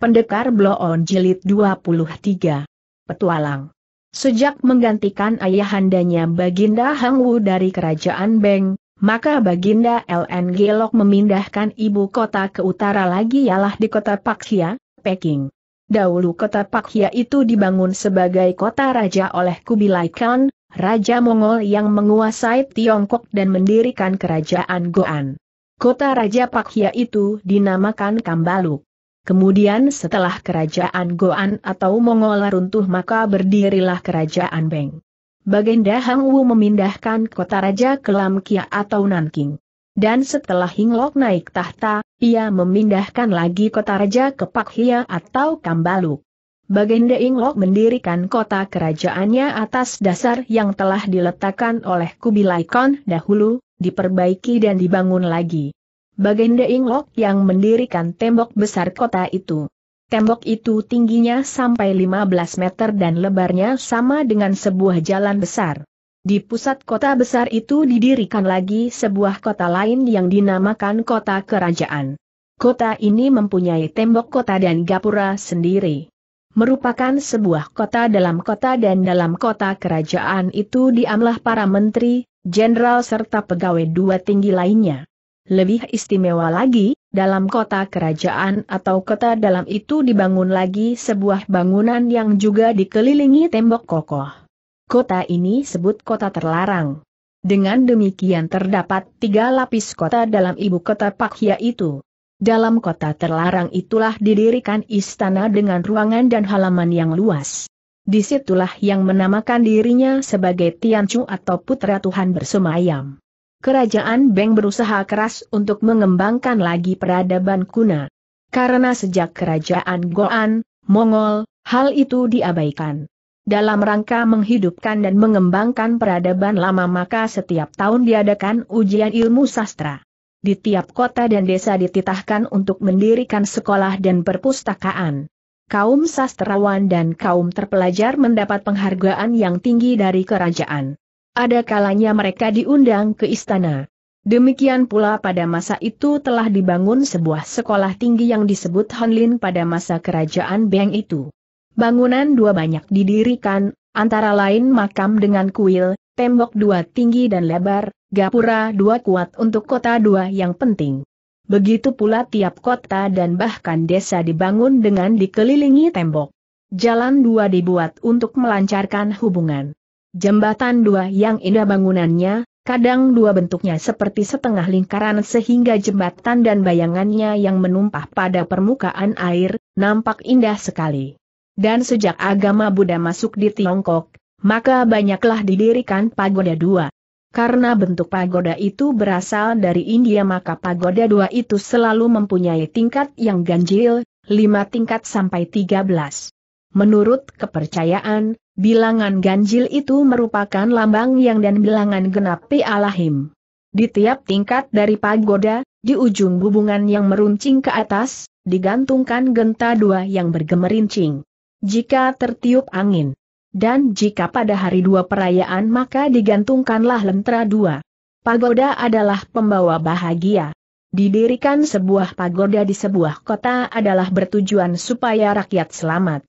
Pendekar Bloon Jilid 23. Petualang. Sejak menggantikan ayahandanya Baginda Hang Wu dari Kerajaan Beng, maka Baginda LN Gelok memindahkan ibu kota ke utara lagi ialah di kota Paxia, Peking. Dahulu kota Paxia itu dibangun sebagai kota raja oleh Kubilai Khan, Raja Mongol yang menguasai Tiongkok dan mendirikan Kerajaan Goan. Kota Raja Paxia itu dinamakan Kambaluk. Kemudian setelah kerajaan Goan atau Mongol runtuh maka berdirilah kerajaan Beng. Bagenda Hang Wu memindahkan kota raja ke Lam Kia atau Nanking. Dan setelah Hinglok naik tahta, ia memindahkan lagi kota raja ke Pak Hia atau Kambalu. Bagenda Hinglok mendirikan kota kerajaannya atas dasar yang telah diletakkan oleh Kubilai Khan dahulu, diperbaiki dan dibangun lagi. Baginda Inglok yang mendirikan tembok besar kota itu. Tembok itu tingginya sampai 15 meter dan lebarnya sama dengan sebuah jalan besar. Di pusat kota besar itu didirikan lagi sebuah kota lain yang dinamakan kota kerajaan. Kota ini mempunyai tembok kota dan gapura sendiri merupakan sebuah kota dalam kota dan dalam kota kerajaan itu diamlah para menteri, jenderal serta pegawai dua tinggi lainnya. Lebih istimewa lagi, dalam kota kerajaan atau kota dalam itu dibangun lagi sebuah bangunan yang juga dikelilingi tembok kokoh. Kota ini sebut kota terlarang. Dengan demikian terdapat tiga lapis kota dalam ibu kota Pakia itu. Dalam kota terlarang itulah didirikan istana dengan ruangan dan halaman yang luas. Disitulah yang menamakan dirinya sebagai Tianchu atau Putra Tuhan bersemayam kerajaan Beng berusaha keras untuk mengembangkan lagi peradaban kuna. Karena sejak kerajaan Goan, Mongol, hal itu diabaikan. Dalam rangka menghidupkan dan mengembangkan peradaban lama maka setiap tahun diadakan ujian ilmu sastra. Di tiap kota dan desa dititahkan untuk mendirikan sekolah dan perpustakaan. Kaum sastrawan dan kaum terpelajar mendapat penghargaan yang tinggi dari kerajaan. Ada kalanya mereka diundang ke istana. Demikian pula pada masa itu telah dibangun sebuah sekolah tinggi yang disebut Hanlin pada masa kerajaan Beng itu. Bangunan dua banyak didirikan, antara lain makam dengan kuil, tembok dua tinggi dan lebar, gapura dua kuat untuk kota dua yang penting. Begitu pula tiap kota dan bahkan desa dibangun dengan dikelilingi tembok. Jalan dua dibuat untuk melancarkan hubungan. Jembatan dua yang indah bangunannya, kadang dua bentuknya seperti setengah lingkaran sehingga jembatan dan bayangannya yang menumpah pada permukaan air, nampak indah sekali. Dan sejak agama Buddha masuk di Tiongkok, maka banyaklah didirikan pagoda dua. Karena bentuk pagoda itu berasal dari India maka pagoda dua itu selalu mempunyai tingkat yang ganjil, lima tingkat sampai tiga belas. Menurut kepercayaan, Bilangan ganjil itu merupakan lambang yang dan bilangan genap alahim. Di tiap tingkat dari pagoda, di ujung bubungan yang meruncing ke atas, digantungkan genta dua yang bergemerincing. Jika tertiup angin, dan jika pada hari dua perayaan maka digantungkanlah lentera dua. Pagoda adalah pembawa bahagia. Didirikan sebuah pagoda di sebuah kota adalah bertujuan supaya rakyat selamat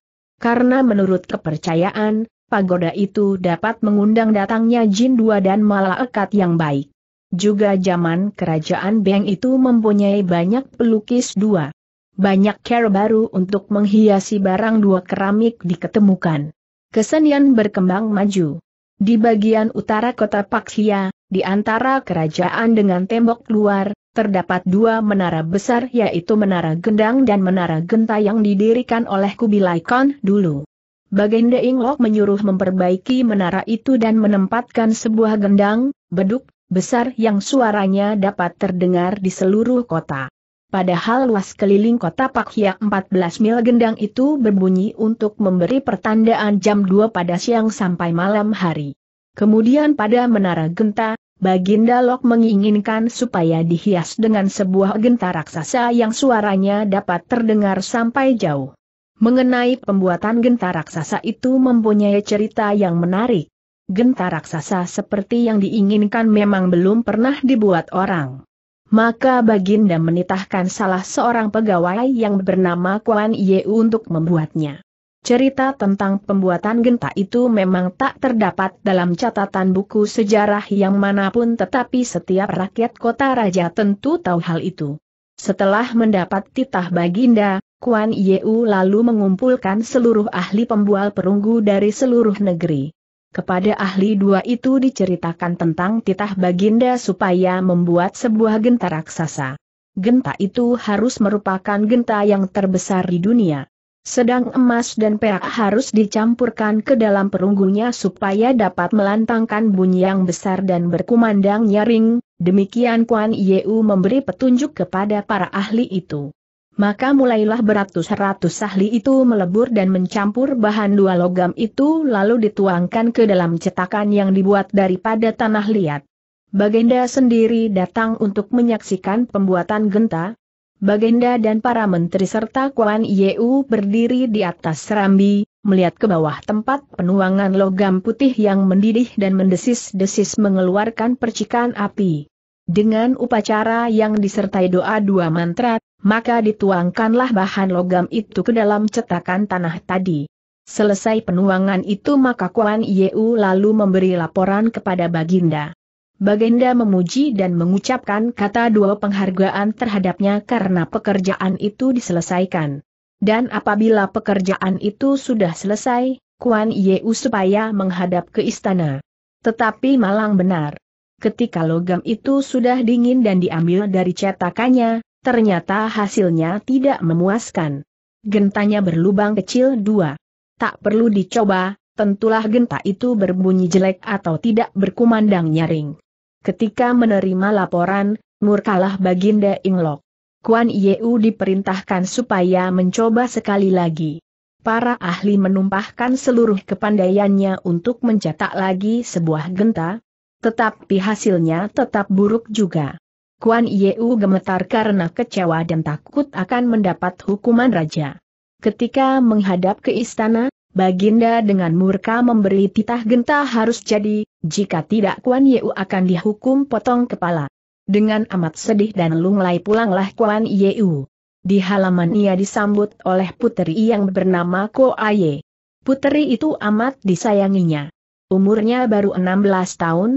karena menurut kepercayaan, pagoda itu dapat mengundang datangnya jin dua dan malaikat yang baik. Juga zaman kerajaan Beng itu mempunyai banyak pelukis dua. Banyak care baru untuk menghiasi barang dua keramik diketemukan. Kesenian berkembang maju. Di bagian utara kota Pakhia, di antara kerajaan dengan tembok luar, terdapat dua menara besar yaitu Menara Gendang dan Menara Genta yang didirikan oleh Kubilai Khan dulu. Baginda Inglok menyuruh memperbaiki menara itu dan menempatkan sebuah gendang, beduk, besar yang suaranya dapat terdengar di seluruh kota. Padahal luas keliling kota pakhia 14 mil gendang itu berbunyi untuk memberi pertandaan jam 2 pada siang sampai malam hari. Kemudian pada menara genta, Baginda Lok menginginkan supaya dihias dengan sebuah genta raksasa yang suaranya dapat terdengar sampai jauh. Mengenai pembuatan genta raksasa itu mempunyai cerita yang menarik. Genta raksasa seperti yang diinginkan memang belum pernah dibuat orang. Maka Baginda menitahkan salah seorang pegawai yang bernama Kuan Ye untuk membuatnya. Cerita tentang pembuatan genta itu memang tak terdapat dalam catatan buku sejarah yang manapun tetapi setiap rakyat kota raja tentu tahu hal itu. Setelah mendapat titah Baginda, Kuan Yeu lalu mengumpulkan seluruh ahli pembual perunggu dari seluruh negeri. Kepada ahli dua itu diceritakan tentang titah Baginda supaya membuat sebuah genta raksasa. Genta itu harus merupakan genta yang terbesar di dunia. Sedang emas dan perak harus dicampurkan ke dalam perunggunya supaya dapat melantangkan bunyi yang besar dan berkumandang nyaring, demikian Kuan Yeu memberi petunjuk kepada para ahli itu. Maka mulailah beratus-ratus ahli itu melebur dan mencampur bahan dua logam itu lalu dituangkan ke dalam cetakan yang dibuat daripada tanah liat. Bagenda sendiri datang untuk menyaksikan pembuatan genta, Bagenda dan para menteri serta Kuan Yeu berdiri di atas serambi, melihat ke bawah tempat penuangan logam putih yang mendidih dan mendesis-desis mengeluarkan percikan api. Dengan upacara yang disertai doa dua mantra, maka dituangkanlah bahan logam itu ke dalam cetakan tanah tadi. Selesai penuangan itu maka Kuan Yeu lalu memberi laporan kepada Baginda. Bagenda memuji dan mengucapkan kata dua penghargaan terhadapnya karena pekerjaan itu diselesaikan. Dan apabila pekerjaan itu sudah selesai, Kuan Yeu supaya menghadap ke istana. Tetapi malang benar. Ketika logam itu sudah dingin dan diambil dari cetakannya, ternyata hasilnya tidak memuaskan. Gentanya berlubang kecil dua. Tak perlu dicoba, tentulah genta itu berbunyi jelek atau tidak berkumandang nyaring. Ketika menerima laporan, murkalah Baginda Inglok. Kuan Yeu diperintahkan supaya mencoba sekali lagi. Para ahli menumpahkan seluruh kepandaiannya untuk mencetak lagi sebuah genta, tetapi hasilnya tetap buruk juga. Kuan Yeu gemetar karena kecewa dan takut akan mendapat hukuman raja. Ketika menghadap ke istana, Baginda dengan murka memberi titah genta harus jadi, jika tidak Kuan Yeu akan dihukum potong kepala. Dengan amat sedih dan lunglai pulanglah Kuan Yeu. Di halaman ia disambut oleh puteri yang bernama Ko Aye. Puteri itu amat disayanginya. Umurnya baru 16 tahun,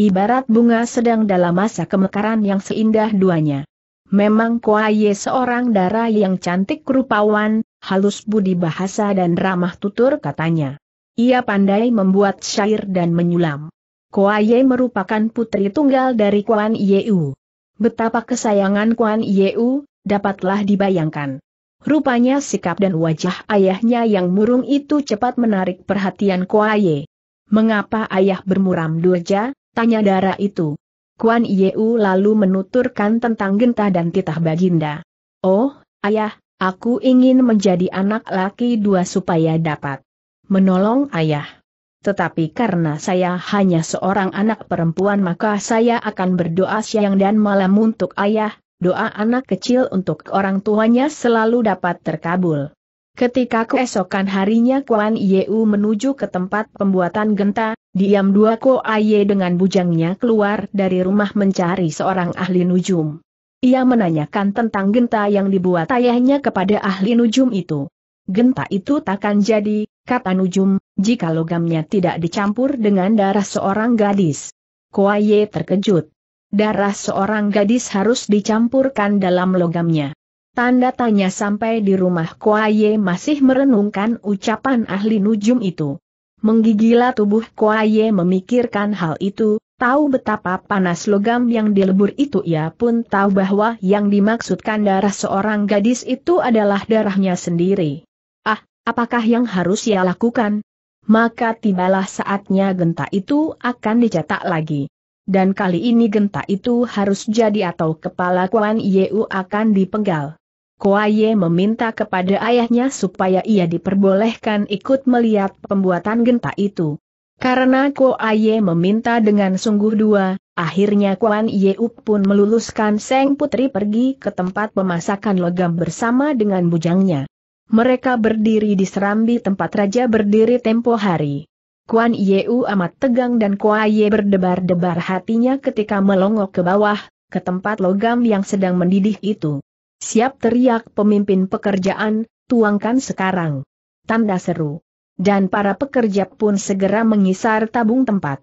ibarat bunga sedang dalam masa kemekaran yang seindah duanya. Memang Ko Aye seorang darah yang cantik rupawan, halus budi bahasa dan ramah tutur katanya. Ia pandai membuat syair dan menyulam. Ye merupakan putri tunggal dari Kuan Yeu. Betapa kesayangan Kuan Yeu, dapatlah dibayangkan. Rupanya sikap dan wajah ayahnya yang murung itu cepat menarik perhatian Ye. Mengapa ayah bermuram durja, tanya Dara itu. Kuan Yeu lalu menuturkan tentang genta dan titah baginda. Oh, ayah, Aku ingin menjadi anak laki dua supaya dapat menolong ayah. Tetapi karena saya hanya seorang anak perempuan maka saya akan berdoa siang dan malam untuk ayah, doa anak kecil untuk orang tuanya selalu dapat terkabul. Ketika keesokan harinya Kuan Yeu menuju ke tempat pembuatan genta, diam dua Ko Aye dengan bujangnya keluar dari rumah mencari seorang ahli nujum. Ia menanyakan tentang genta yang dibuat ayahnya kepada ahli nujum itu. Genta itu takkan jadi, kata nujum, jika logamnya tidak dicampur dengan darah seorang gadis. Kuaye terkejut. Darah seorang gadis harus dicampurkan dalam logamnya. Tanda tanya sampai di rumah Kuaye masih merenungkan ucapan ahli nujum itu. Menggigila tubuh Kuaye memikirkan hal itu, Tahu betapa panas logam yang dilebur itu ia pun tahu bahwa yang dimaksudkan darah seorang gadis itu adalah darahnya sendiri. Ah, apakah yang harus ia lakukan? Maka tibalah saatnya genta itu akan dicetak lagi. Dan kali ini genta itu harus jadi atau kepala Kuan Yeu akan dipenggal. Kuaye meminta kepada ayahnya supaya ia diperbolehkan ikut melihat pembuatan genta itu. Karena Ko Aye meminta dengan sungguh dua, akhirnya Kuan Yeup pun meluluskan Seng Putri pergi ke tempat pemasakan logam bersama dengan bujangnya. Mereka berdiri di serambi tempat raja berdiri tempo hari. Kuan Yeu amat tegang dan Ko Aye berdebar-debar hatinya ketika melongok ke bawah, ke tempat logam yang sedang mendidih itu. Siap teriak pemimpin pekerjaan, tuangkan sekarang. Tanda seru dan para pekerja pun segera mengisar tabung tempat.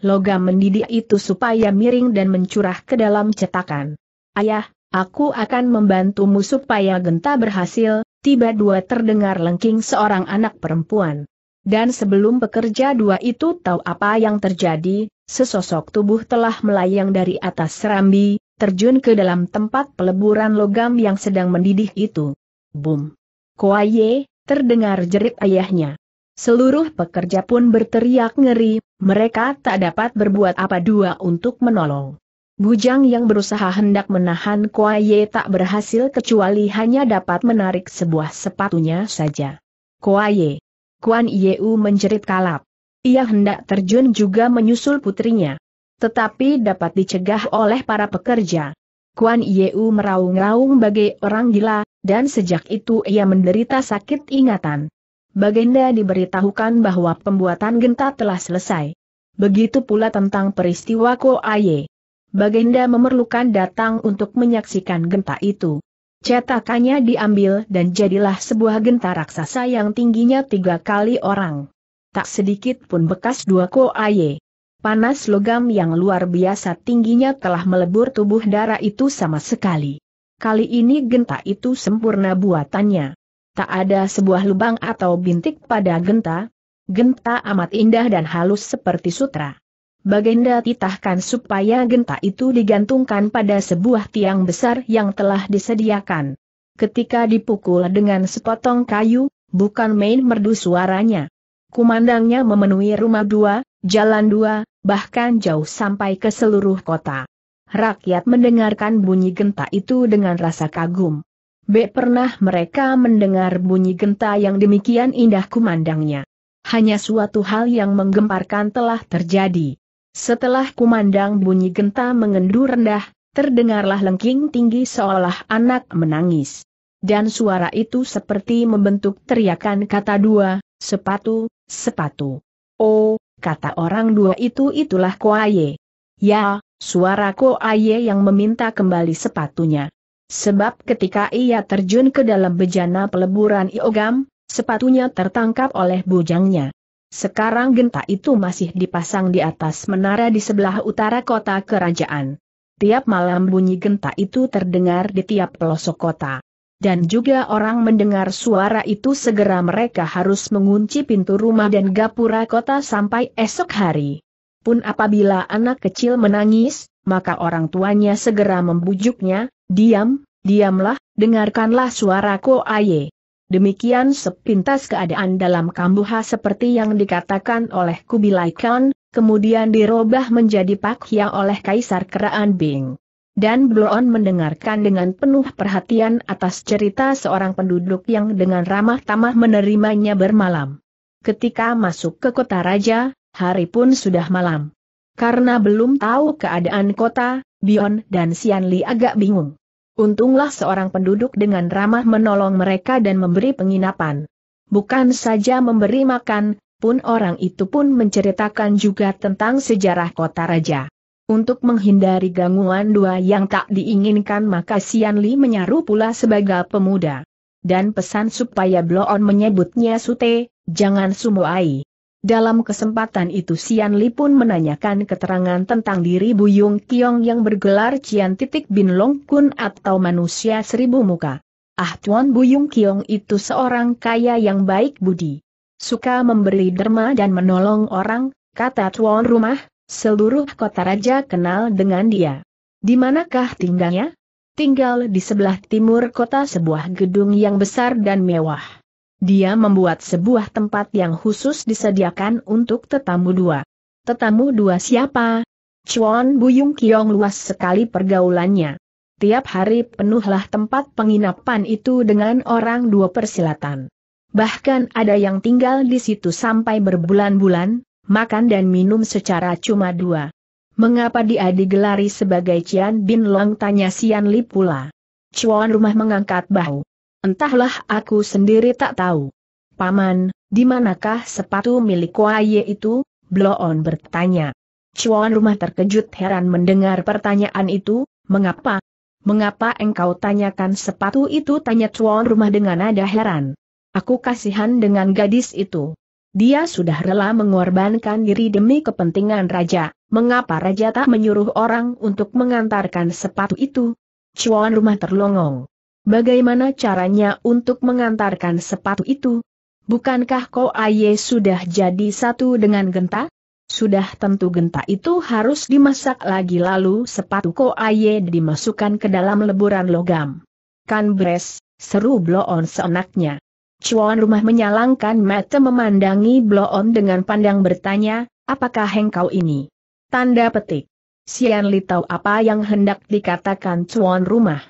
Logam mendidih itu supaya miring dan mencurah ke dalam cetakan. Ayah, aku akan membantumu supaya genta berhasil, tiba dua terdengar lengking seorang anak perempuan. Dan sebelum pekerja dua itu tahu apa yang terjadi, sesosok tubuh telah melayang dari atas serambi, terjun ke dalam tempat peleburan logam yang sedang mendidih itu. Boom. Koaye, terdengar jerit ayahnya. Seluruh pekerja pun berteriak ngeri, mereka tak dapat berbuat apa dua untuk menolong. Bujang yang berusaha hendak menahan Kuaye tak berhasil kecuali hanya dapat menarik sebuah sepatunya saja. Kuaye. Kuan Yeu menjerit kalap. Ia hendak terjun juga menyusul putrinya. Tetapi dapat dicegah oleh para pekerja. Kuan Yeu meraung-raung bagai orang gila, dan sejak itu ia menderita sakit ingatan. Bagenda diberitahukan bahwa pembuatan genta telah selesai. Begitu pula tentang peristiwa Ko Aye. Bagenda memerlukan datang untuk menyaksikan genta itu. Cetakannya diambil dan jadilah sebuah genta raksasa yang tingginya tiga kali orang. Tak sedikit pun bekas dua Ko Aye. Panas logam yang luar biasa tingginya telah melebur tubuh darah itu sama sekali. Kali ini genta itu sempurna buatannya tak ada sebuah lubang atau bintik pada genta. Genta amat indah dan halus seperti sutra. Baginda titahkan supaya genta itu digantungkan pada sebuah tiang besar yang telah disediakan. Ketika dipukul dengan sepotong kayu, bukan main merdu suaranya. Kumandangnya memenuhi rumah dua, jalan dua, bahkan jauh sampai ke seluruh kota. Rakyat mendengarkan bunyi genta itu dengan rasa kagum. B. Pernah mereka mendengar bunyi genta yang demikian indah kumandangnya. Hanya suatu hal yang menggemparkan telah terjadi. Setelah kumandang bunyi genta mengendur rendah, terdengarlah lengking tinggi seolah anak menangis. Dan suara itu seperti membentuk teriakan kata dua, sepatu, sepatu. Oh, kata orang dua itu itulah Koaye. Ya, suara Koaye yang meminta kembali sepatunya. Sebab ketika ia terjun ke dalam bejana peleburan Iogam, sepatunya tertangkap oleh bujangnya. Sekarang genta itu masih dipasang di atas menara di sebelah utara kota kerajaan. Tiap malam bunyi genta itu terdengar di tiap pelosok kota. Dan juga orang mendengar suara itu segera mereka harus mengunci pintu rumah dan gapura kota sampai esok hari. Pun apabila anak kecil menangis, maka orang tuanya segera membujuknya, Diam, diamlah, dengarkanlah suara Ko Aye. Demikian sepintas keadaan dalam kambuha seperti yang dikatakan oleh Kubilai Khan, kemudian dirubah menjadi pakya oleh Kaisar Keraan Bing. Dan Bloon mendengarkan dengan penuh perhatian atas cerita seorang penduduk yang dengan ramah tamah menerimanya bermalam. Ketika masuk ke kota raja, hari pun sudah malam. Karena belum tahu keadaan kota, Bion dan Sian agak bingung. Untunglah seorang penduduk dengan ramah menolong mereka dan memberi penginapan. Bukan saja memberi makan, pun orang itu pun menceritakan juga tentang sejarah kota raja. Untuk menghindari gangguan dua yang tak diinginkan maka Sian Li menyaru pula sebagai pemuda. Dan pesan supaya Bloon menyebutnya Sute, jangan Sumuai. Dalam kesempatan itu Sian Li pun menanyakan keterangan tentang diri Buyung Kiong yang bergelar Cian titik Bin Long Kun atau manusia seribu muka. Ah Tuan Buyung Kiong itu seorang kaya yang baik budi. Suka memberi derma dan menolong orang, kata Tuan Rumah, seluruh kota raja kenal dengan dia. Di manakah tinggalnya? Tinggal di sebelah timur kota sebuah gedung yang besar dan mewah. Dia membuat sebuah tempat yang khusus disediakan untuk tetamu dua. Tetamu dua siapa? Chuan Buyung Kiong luas sekali pergaulannya. Tiap hari penuhlah tempat penginapan itu dengan orang dua persilatan. Bahkan ada yang tinggal di situ sampai berbulan-bulan, makan dan minum secara cuma dua. Mengapa dia digelari sebagai Cian Bin Long tanya Sian Li pula. Chuan rumah mengangkat bahu. Entahlah aku sendiri tak tahu. Paman, di manakah sepatu milik Kuaye itu? Bloon bertanya. Cuan rumah terkejut heran mendengar pertanyaan itu, mengapa? Mengapa engkau tanyakan sepatu itu? Tanya cuan rumah dengan nada heran. Aku kasihan dengan gadis itu. Dia sudah rela mengorbankan diri demi kepentingan raja, mengapa raja tak menyuruh orang untuk mengantarkan sepatu itu? Cuan rumah terlongong. Bagaimana caranya untuk mengantarkan sepatu itu? Bukankah kau Aye sudah jadi satu dengan genta? Sudah tentu genta itu harus dimasak lagi lalu sepatu kau Aye dimasukkan ke dalam leburan logam. Kan bres, seru Bloon seenaknya. Cuan rumah menyalangkan mata memandangi Bloon dengan pandang bertanya, apakah hengkau ini? Tanda petik. Sian Li tahu apa yang hendak dikatakan Cuan rumah.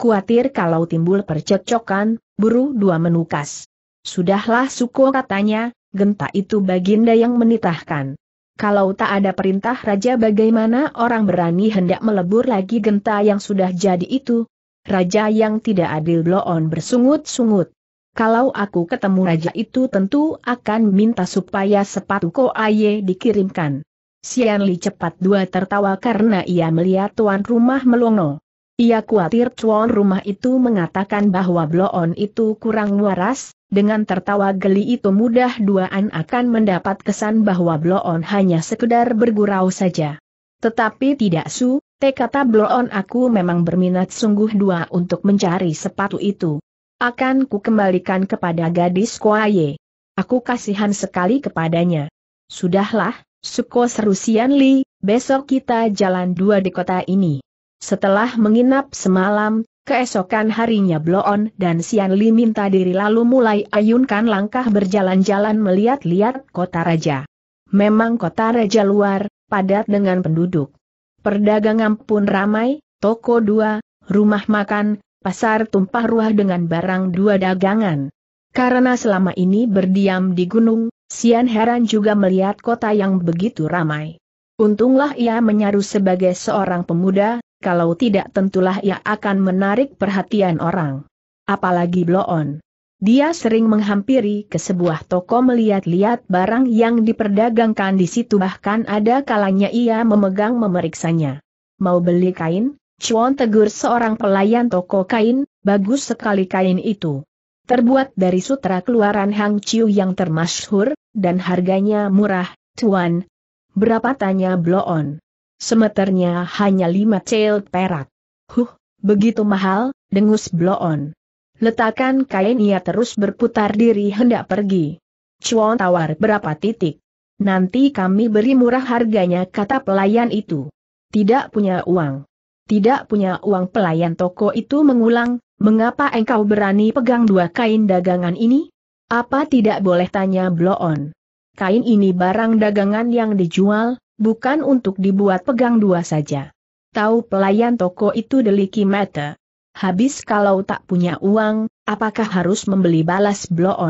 Kuatir kalau timbul percekcokan, buru dua menukas. Sudahlah suku katanya, genta itu baginda yang menitahkan. Kalau tak ada perintah raja bagaimana orang berani hendak melebur lagi genta yang sudah jadi itu? Raja yang tidak adil bloon bersungut-sungut. Kalau aku ketemu raja itu tentu akan minta supaya sepatu aye dikirimkan. Sian Li cepat dua tertawa karena ia melihat tuan rumah melongo. Ia khawatir tuan rumah itu mengatakan bahwa bloon itu kurang waras, dengan tertawa geli itu mudah duaan akan mendapat kesan bahwa bloon hanya sekedar bergurau saja. Tetapi tidak su, te kata bloon aku memang berminat sungguh dua untuk mencari sepatu itu. Akan ku kembalikan kepada gadis Kuaye. Aku kasihan sekali kepadanya. Sudahlah, Suko serusian Li, besok kita jalan dua di kota ini. Setelah menginap semalam, keesokan harinya Bloon dan Sian Li minta diri lalu mulai ayunkan langkah berjalan-jalan melihat-lihat kota raja. Memang kota raja luar, padat dengan penduduk. Perdagangan pun ramai, toko dua, rumah makan, pasar tumpah ruah dengan barang dua dagangan. Karena selama ini berdiam di gunung, Sian heran juga melihat kota yang begitu ramai. Untunglah ia menyaru sebagai seorang pemuda, kalau tidak tentulah ia akan menarik perhatian orang. Apalagi bloon. Dia sering menghampiri ke sebuah toko melihat-lihat barang yang diperdagangkan di situ bahkan ada kalanya ia memegang memeriksanya. Mau beli kain? Chuan tegur seorang pelayan toko kain, bagus sekali kain itu. Terbuat dari sutra keluaran Hang Chiu yang termasyhur, dan harganya murah, Tuan. Berapa tanya Bloon? semeternya hanya lima cel perak. Huh, begitu mahal, dengus bloon. Letakkan kain ia terus berputar diri hendak pergi. Cuan tawar berapa titik. Nanti kami beri murah harganya kata pelayan itu. Tidak punya uang. Tidak punya uang pelayan toko itu mengulang, mengapa engkau berani pegang dua kain dagangan ini? Apa tidak boleh tanya bloon? Kain ini barang dagangan yang dijual, bukan untuk dibuat pegang dua saja. Tahu pelayan toko itu deliki mata. Habis kalau tak punya uang, apakah harus membeli balas blow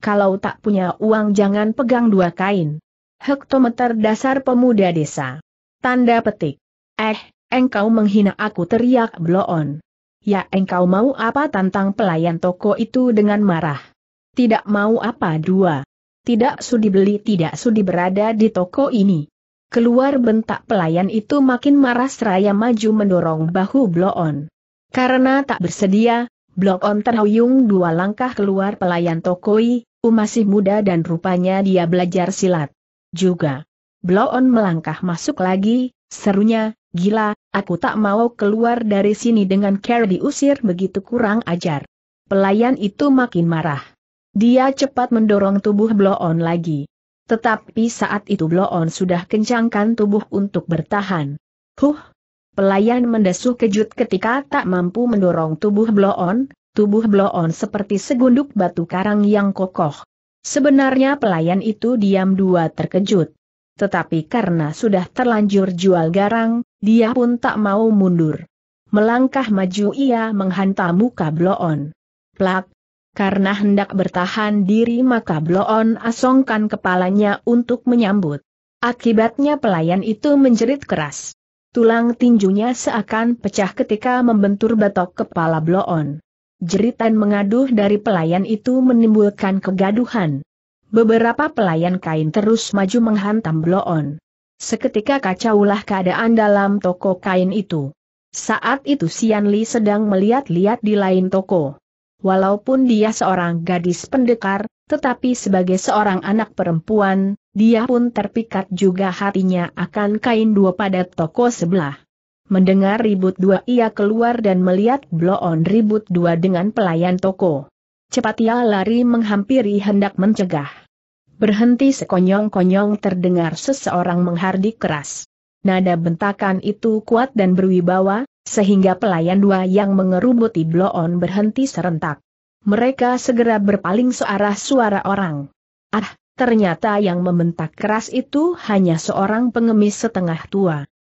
Kalau tak punya uang jangan pegang dua kain. Hektometer dasar pemuda desa. Tanda petik. Eh, engkau menghina aku teriak blow Ya engkau mau apa tantang pelayan toko itu dengan marah. Tidak mau apa dua. Tidak sudi beli tidak sudi berada di toko ini. Keluar bentak pelayan itu makin marah seraya maju mendorong bahu Bloon. Karena tak bersedia, Bloon terhuyung dua langkah keluar pelayan Tokoi, masih muda dan rupanya dia belajar silat. Juga. Bloon melangkah masuk lagi, serunya, gila, aku tak mau keluar dari sini dengan care diusir begitu kurang ajar. Pelayan itu makin marah. Dia cepat mendorong tubuh Bloon lagi. Tetapi saat itu Bloon sudah kencangkan tubuh untuk bertahan. Huh! Pelayan mendesuh kejut ketika tak mampu mendorong tubuh Bloon, tubuh Bloon seperti segunduk batu karang yang kokoh. Sebenarnya pelayan itu diam dua terkejut. Tetapi karena sudah terlanjur jual garang, dia pun tak mau mundur. Melangkah maju ia menghantam muka Bloon. Plak, karena hendak bertahan diri maka Bloon asongkan kepalanya untuk menyambut. Akibatnya pelayan itu menjerit keras. Tulang tinjunya seakan pecah ketika membentur batok kepala Bloon. Jeritan mengaduh dari pelayan itu menimbulkan kegaduhan. Beberapa pelayan kain terus maju menghantam Bloon. Seketika kacaulah keadaan dalam toko kain itu. Saat itu Sian Li sedang melihat-lihat di lain toko. Walaupun dia seorang gadis pendekar, tetapi sebagai seorang anak perempuan, dia pun terpikat juga hatinya akan kain dua pada toko sebelah. Mendengar ribut dua ia keluar dan melihat bloon ribut dua dengan pelayan toko. Cepat ia lari menghampiri hendak mencegah. Berhenti sekonyong-konyong terdengar seseorang menghardik keras. Nada bentakan itu kuat dan berwibawa, sehingga pelayan dua yang mengerumuti bloon berhenti serentak. Mereka segera berpaling searah suara orang. Ah, ternyata yang membentak keras itu hanya seorang pengemis setengah tua.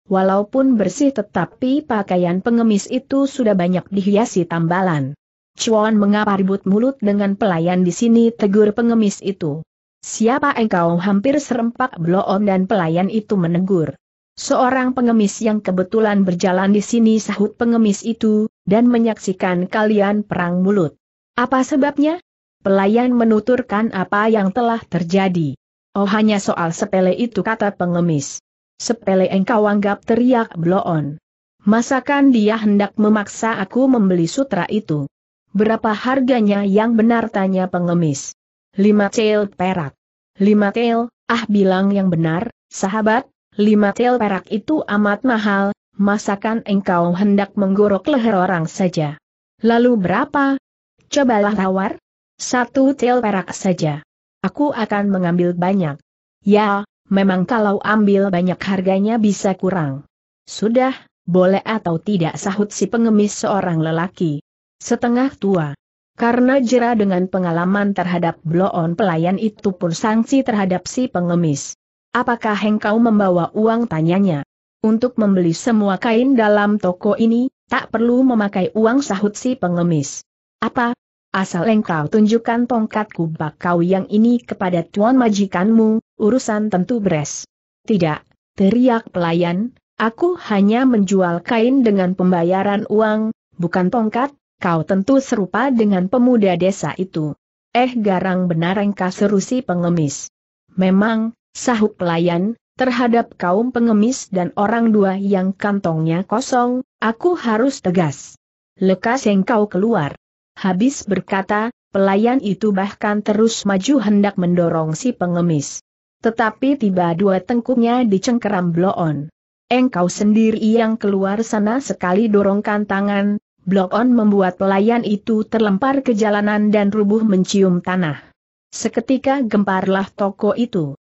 Walaupun bersih tetapi pakaian pengemis itu sudah banyak dihiasi tambalan. Chuan mengapa ribut mulut dengan pelayan di sini tegur pengemis itu. Siapa engkau hampir serempak bloon dan pelayan itu menegur. Seorang pengemis yang kebetulan berjalan di sini sahut pengemis itu, dan menyaksikan kalian perang mulut. Apa sebabnya? Pelayan menuturkan apa yang telah terjadi. Oh hanya soal sepele itu kata pengemis. Sepele engkau anggap teriak bloon. Masakan dia hendak memaksa aku membeli sutra itu. Berapa harganya yang benar tanya pengemis. Lima cel perak. Lima tel, ah bilang yang benar, sahabat, lima tel perak itu amat mahal, masakan engkau hendak menggorok leher orang saja. Lalu berapa? Cobalah tawar. Satu tel perak saja. Aku akan mengambil banyak. Ya, memang kalau ambil banyak harganya bisa kurang. Sudah, boleh atau tidak sahut si pengemis seorang lelaki. Setengah tua. Karena jera dengan pengalaman terhadap bloon pelayan itu pun sanksi terhadap si pengemis. Apakah engkau membawa uang tanyanya? Untuk membeli semua kain dalam toko ini, tak perlu memakai uang sahut si pengemis. Apa? Asal engkau tunjukkan tongkat kubak kau yang ini kepada tuan majikanmu, urusan tentu beres. Tidak, teriak pelayan, aku hanya menjual kain dengan pembayaran uang, bukan tongkat, kau tentu serupa dengan pemuda desa itu. Eh garang benar engkau seru si pengemis. Memang, sahut pelayan, terhadap kaum pengemis dan orang dua yang kantongnya kosong, aku harus tegas. Lekas engkau keluar. Habis berkata, pelayan itu bahkan terus maju hendak mendorong si pengemis. Tetapi tiba dua tengkuknya dicengkeram bloon. Engkau sendiri yang keluar sana sekali dorongkan tangan, bloon membuat pelayan itu terlempar ke jalanan dan rubuh mencium tanah. Seketika gemparlah toko itu.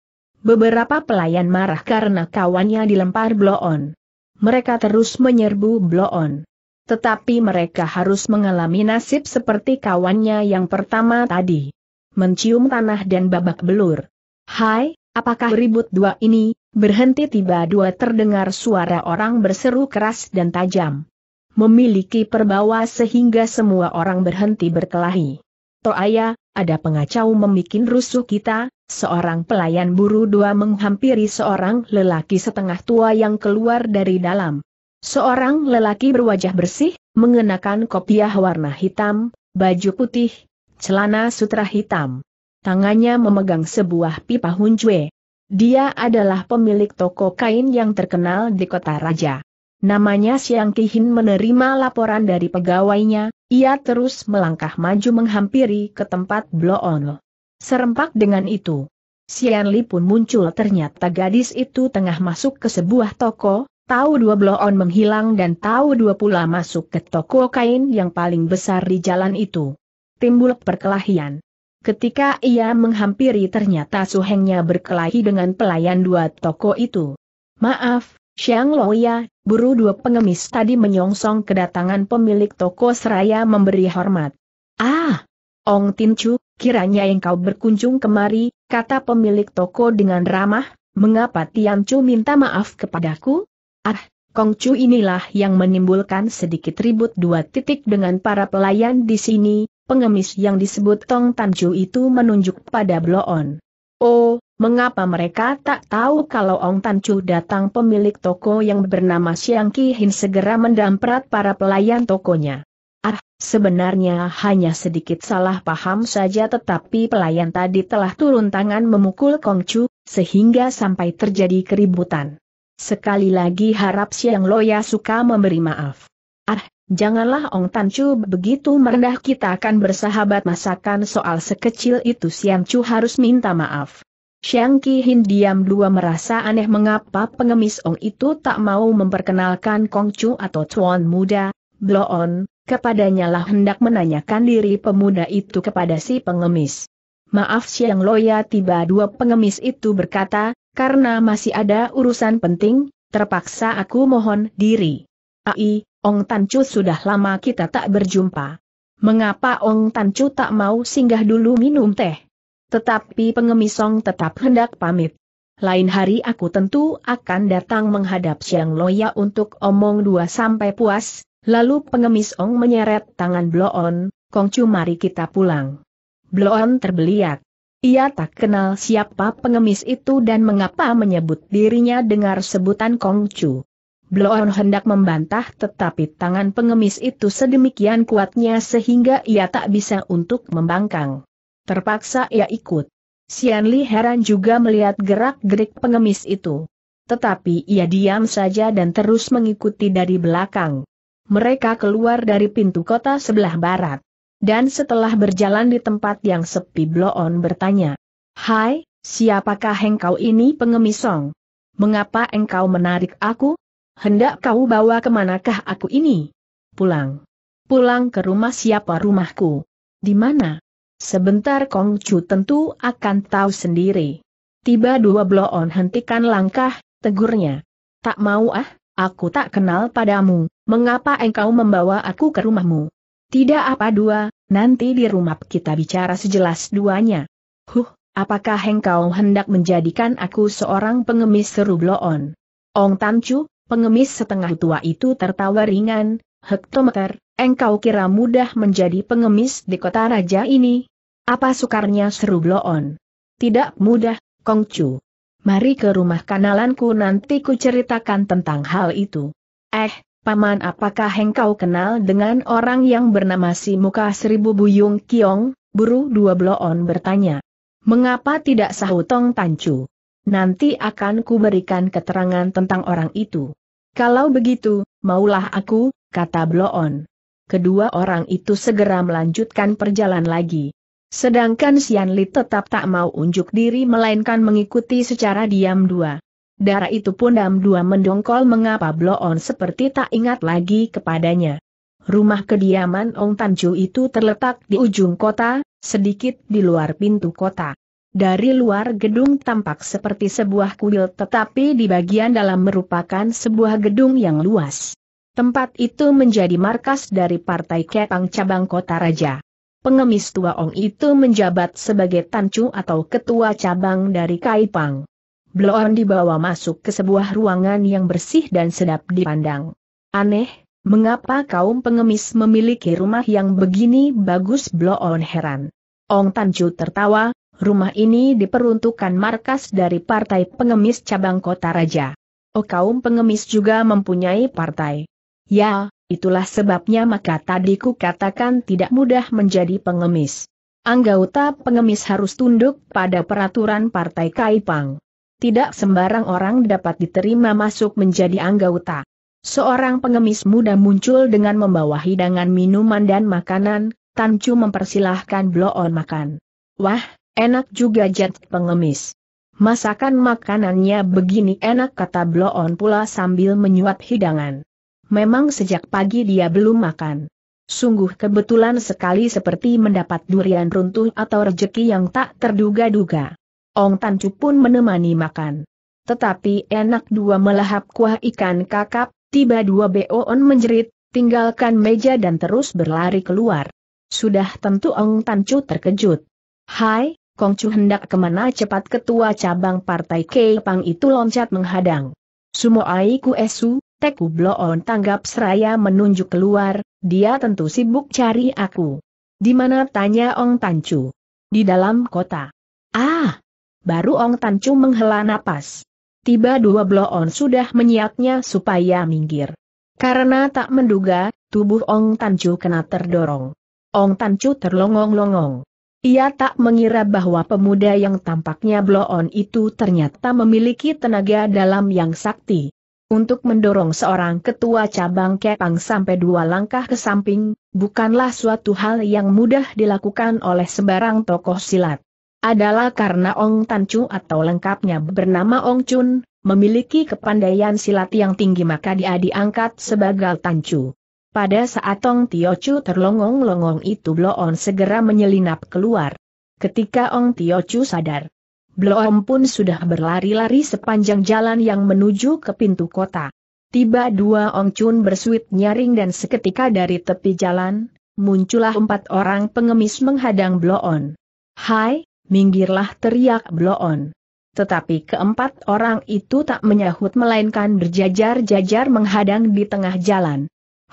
Beberapa pelayan marah karena kawannya dilempar bloon. Mereka terus menyerbu bloon. Tetapi mereka harus mengalami nasib seperti kawannya yang pertama tadi. Mencium tanah dan babak belur. Hai, apakah ribut dua ini? Berhenti tiba dua terdengar suara orang berseru keras dan tajam. Memiliki perbawa sehingga semua orang berhenti berkelahi. Toaya, ada pengacau membuat rusuh kita, seorang pelayan buru dua menghampiri seorang lelaki setengah tua yang keluar dari dalam. Seorang lelaki berwajah bersih, mengenakan kopiah warna hitam, baju putih, celana sutra hitam. Tangannya memegang sebuah pipa huncue. Dia adalah pemilik toko kain yang terkenal di kota raja. Namanya Siang Kihin menerima laporan dari pegawainya, ia terus melangkah maju menghampiri ke tempat Bloon. Serempak dengan itu. Sian Li pun muncul ternyata gadis itu tengah masuk ke sebuah toko, tahu dua Bloon menghilang dan tahu dua pula masuk ke toko kain yang paling besar di jalan itu. Timbul perkelahian. Ketika ia menghampiri ternyata suhengnya berkelahi dengan pelayan dua toko itu. Maaf, Xiang Loya, buru dua pengemis tadi menyongsong kedatangan pemilik toko seraya memberi hormat. Ah! Ong Tin Chu, kiranya engkau berkunjung kemari, kata pemilik toko dengan ramah, mengapa Tian Chu minta maaf kepadaku? Ah, Kong Chu inilah yang menimbulkan sedikit ribut dua titik dengan para pelayan di sini, pengemis yang disebut Tong Tan Chu itu menunjuk pada Bloon. Oh, Mengapa mereka tak tahu kalau Ong Tan Chu datang pemilik toko yang bernama Xiang Ki Hin segera mendamprat para pelayan tokonya? Ah, sebenarnya hanya sedikit salah paham saja tetapi pelayan tadi telah turun tangan memukul Kong Chu, sehingga sampai terjadi keributan. Sekali lagi harap Xiang Loya suka memberi maaf. Ah, janganlah Ong Tan Chu begitu merendah kita akan bersahabat masakan soal sekecil itu Xiang Chu harus minta maaf. Xiang Ki Hin diam dua merasa aneh mengapa pengemis Ong itu tak mau memperkenalkan Kong Chu atau Chuan muda, Blo On, kepadanya lah hendak menanyakan diri pemuda itu kepada si pengemis. Maaf Xiang Loya tiba dua pengemis itu berkata, karena masih ada urusan penting, terpaksa aku mohon diri. Ai, Ong Tan Chu sudah lama kita tak berjumpa. Mengapa Ong Tan Chu tak mau singgah dulu minum teh? Tetapi pengemisong tetap hendak pamit. Lain hari aku tentu akan datang menghadap Siang Loya untuk omong dua sampai puas, lalu pengemisong menyeret tangan Bloon, Kongcu mari kita pulang. Bloon terbeliak. Ia tak kenal siapa pengemis itu dan mengapa menyebut dirinya dengar sebutan Kongcu. Bloon hendak membantah tetapi tangan pengemis itu sedemikian kuatnya sehingga ia tak bisa untuk membangkang. Terpaksa ia ikut. Sian Li heran juga melihat gerak-gerik pengemis itu. Tetapi ia diam saja dan terus mengikuti dari belakang. Mereka keluar dari pintu kota sebelah barat. Dan setelah berjalan di tempat yang sepi Bloon bertanya. Hai, siapakah engkau ini pengemis Song? Mengapa engkau menarik aku? Hendak kau bawa kemanakah aku ini? Pulang. Pulang ke rumah siapa rumahku? Di mana? Sebentar Kong Chu tentu akan tahu sendiri. Tiba dua bloon hentikan langkah, tegurnya. Tak mau ah, aku tak kenal padamu, mengapa engkau membawa aku ke rumahmu? Tidak apa dua, nanti di rumah kita bicara sejelas duanya. Huh, apakah engkau hendak menjadikan aku seorang pengemis seru bloon? Ong Tan Chu, pengemis setengah tua itu tertawa ringan, hektometer, Engkau kira mudah menjadi pengemis di kota raja ini? Apa sukarnya seru Bloon? Tidak mudah, Kongcu. Mari ke rumah kanalanku nanti ku ceritakan tentang hal itu. Eh, Paman apakah engkau kenal dengan orang yang bernama si muka seribu buyung kiong? Buru dua bloon bertanya. Mengapa tidak sahutong tancu? Nanti akan ku berikan keterangan tentang orang itu. Kalau begitu, maulah aku, kata bloon kedua orang itu segera melanjutkan perjalanan lagi. Sedangkan Sian Li tetap tak mau unjuk diri melainkan mengikuti secara diam dua. Darah itu pun dam dua mendongkol mengapa Bloon seperti tak ingat lagi kepadanya. Rumah kediaman Ong Tanju itu terletak di ujung kota, sedikit di luar pintu kota. Dari luar gedung tampak seperti sebuah kuil tetapi di bagian dalam merupakan sebuah gedung yang luas. Tempat itu menjadi markas dari Partai Kepang Cabang Kota Raja. Pengemis tua Ong itu menjabat sebagai Tancu atau ketua cabang dari Kaipang. Bloon dibawa masuk ke sebuah ruangan yang bersih dan sedap dipandang. Aneh, mengapa kaum pengemis memiliki rumah yang begini bagus Bloon heran. Ong Tancu tertawa, rumah ini diperuntukkan markas dari Partai Pengemis Cabang Kota Raja. Oh kaum pengemis juga mempunyai partai. Ya, itulah sebabnya maka tadi ku katakan tidak mudah menjadi pengemis. Anggota pengemis harus tunduk pada peraturan Partai Kaipang. Tidak sembarang orang dapat diterima masuk menjadi anggota. Seorang pengemis muda muncul dengan membawa hidangan minuman dan makanan, Tancu mempersilahkan bloon makan. Wah, enak juga jet pengemis. Masakan makanannya begini enak kata bloon pula sambil menyuap hidangan memang sejak pagi dia belum makan. Sungguh kebetulan sekali seperti mendapat durian runtuh atau rejeki yang tak terduga-duga. Ong Tan Chu pun menemani makan. Tetapi enak dua melahap kuah ikan kakap, tiba dua On menjerit, tinggalkan meja dan terus berlari keluar. Sudah tentu Ong Tan Chu terkejut. Hai, Kong Chu hendak kemana cepat ketua cabang partai Kepang itu loncat menghadang. Sumo aiku esu, Teku Bloon tanggap seraya menunjuk keluar, dia tentu sibuk cari aku. Di mana tanya Ong Tancu? Di dalam kota. Ah! Baru Ong Tancu menghela napas. Tiba dua Bloon sudah menyiapnya supaya minggir. Karena tak menduga, tubuh Ong Tancu kena terdorong. Ong Tancu terlongong-longong. Ia tak mengira bahwa pemuda yang tampaknya bloon itu ternyata memiliki tenaga dalam yang sakti. Untuk mendorong seorang ketua cabang Kepang sampai dua langkah ke samping, bukanlah suatu hal yang mudah dilakukan oleh sebarang tokoh silat. Adalah karena Ong Tan Chu atau lengkapnya bernama Ong Chun, memiliki kepandaian silat yang tinggi maka dia diangkat sebagai Tan Chu. Pada saat Ong Tio Chu terlongong-longong itu Bloon segera menyelinap keluar. Ketika Ong Tio Chu sadar, Bloom pun sudah berlari-lari sepanjang jalan yang menuju ke pintu kota. Tiba dua Ong Chun bersuit nyaring dan seketika dari tepi jalan, muncullah empat orang pengemis menghadang Bloon. Hai, minggirlah teriak Bloon. Tetapi keempat orang itu tak menyahut melainkan berjajar-jajar menghadang di tengah jalan.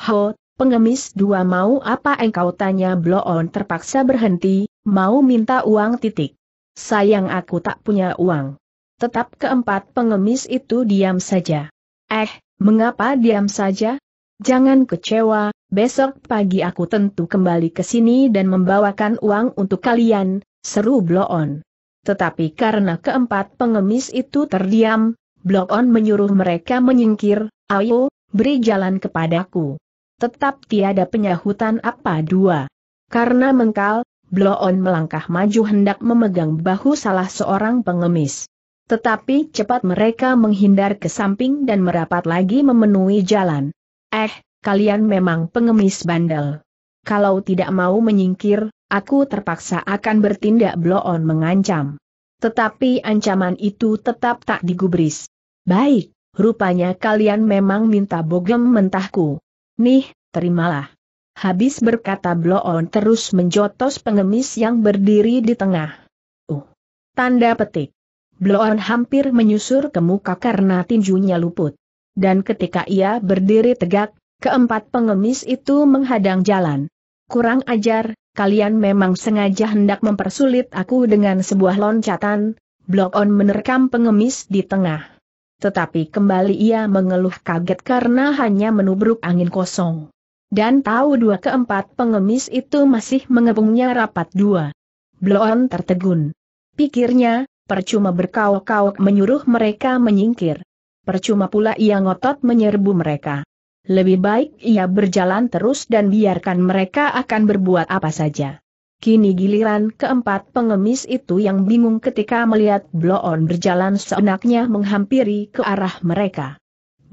Ho, pengemis dua mau apa engkau tanya Bloon terpaksa berhenti, mau minta uang titik. Sayang aku tak punya uang. Tetap keempat pengemis itu diam saja. Eh, mengapa diam saja? Jangan kecewa, besok pagi aku tentu kembali ke sini dan membawakan uang untuk kalian, seru Bloon. Tetapi karena keempat pengemis itu terdiam, Bloon menyuruh mereka menyingkir, ayo, beri jalan kepadaku. Tetap tiada penyahutan apa dua. Karena mengkal, Blow melangkah maju hendak memegang bahu salah seorang pengemis. Tetapi cepat mereka menghindar ke samping dan merapat lagi memenuhi jalan. Eh, kalian memang pengemis bandel. Kalau tidak mau menyingkir, aku terpaksa akan bertindak blow mengancam. Tetapi ancaman itu tetap tak digubris. Baik, rupanya kalian memang minta bogem mentahku. Nih, terimalah. Habis berkata Bloon terus menjotos pengemis yang berdiri di tengah. Uh. Tanda petik. Bloon hampir menyusur ke muka karena tinjunya luput. Dan ketika ia berdiri tegak, keempat pengemis itu menghadang jalan. Kurang ajar, kalian memang sengaja hendak mempersulit aku dengan sebuah loncatan, Bloon menerkam pengemis di tengah. Tetapi kembali ia mengeluh kaget karena hanya menubruk angin kosong. Dan tahu dua keempat pengemis itu masih mengepungnya rapat dua. Bloon tertegun. Pikirnya, percuma berkauk-kauk menyuruh mereka menyingkir. Percuma pula ia ngotot menyerbu mereka. Lebih baik ia berjalan terus dan biarkan mereka akan berbuat apa saja. Kini giliran keempat pengemis itu yang bingung ketika melihat Bloon berjalan seenaknya menghampiri ke arah mereka.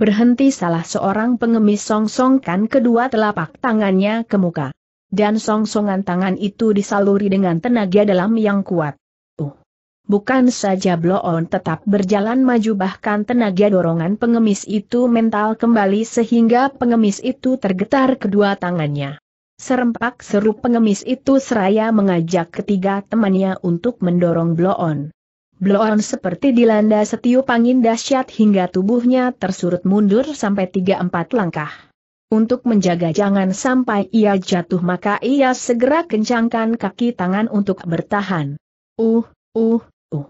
Berhenti salah seorang pengemis songsongkan kedua telapak tangannya ke muka. Dan songsongan tangan itu disaluri dengan tenaga dalam yang kuat. Uh. Bukan saja bloon tetap berjalan maju bahkan tenaga dorongan pengemis itu mental kembali sehingga pengemis itu tergetar kedua tangannya. Serempak seru pengemis itu seraya mengajak ketiga temannya untuk mendorong bloon. Bloon seperti dilanda setiup angin dahsyat hingga tubuhnya tersurut mundur sampai 3-4 langkah. Untuk menjaga jangan sampai ia jatuh maka ia segera kencangkan kaki tangan untuk bertahan. Uh, uh, uh.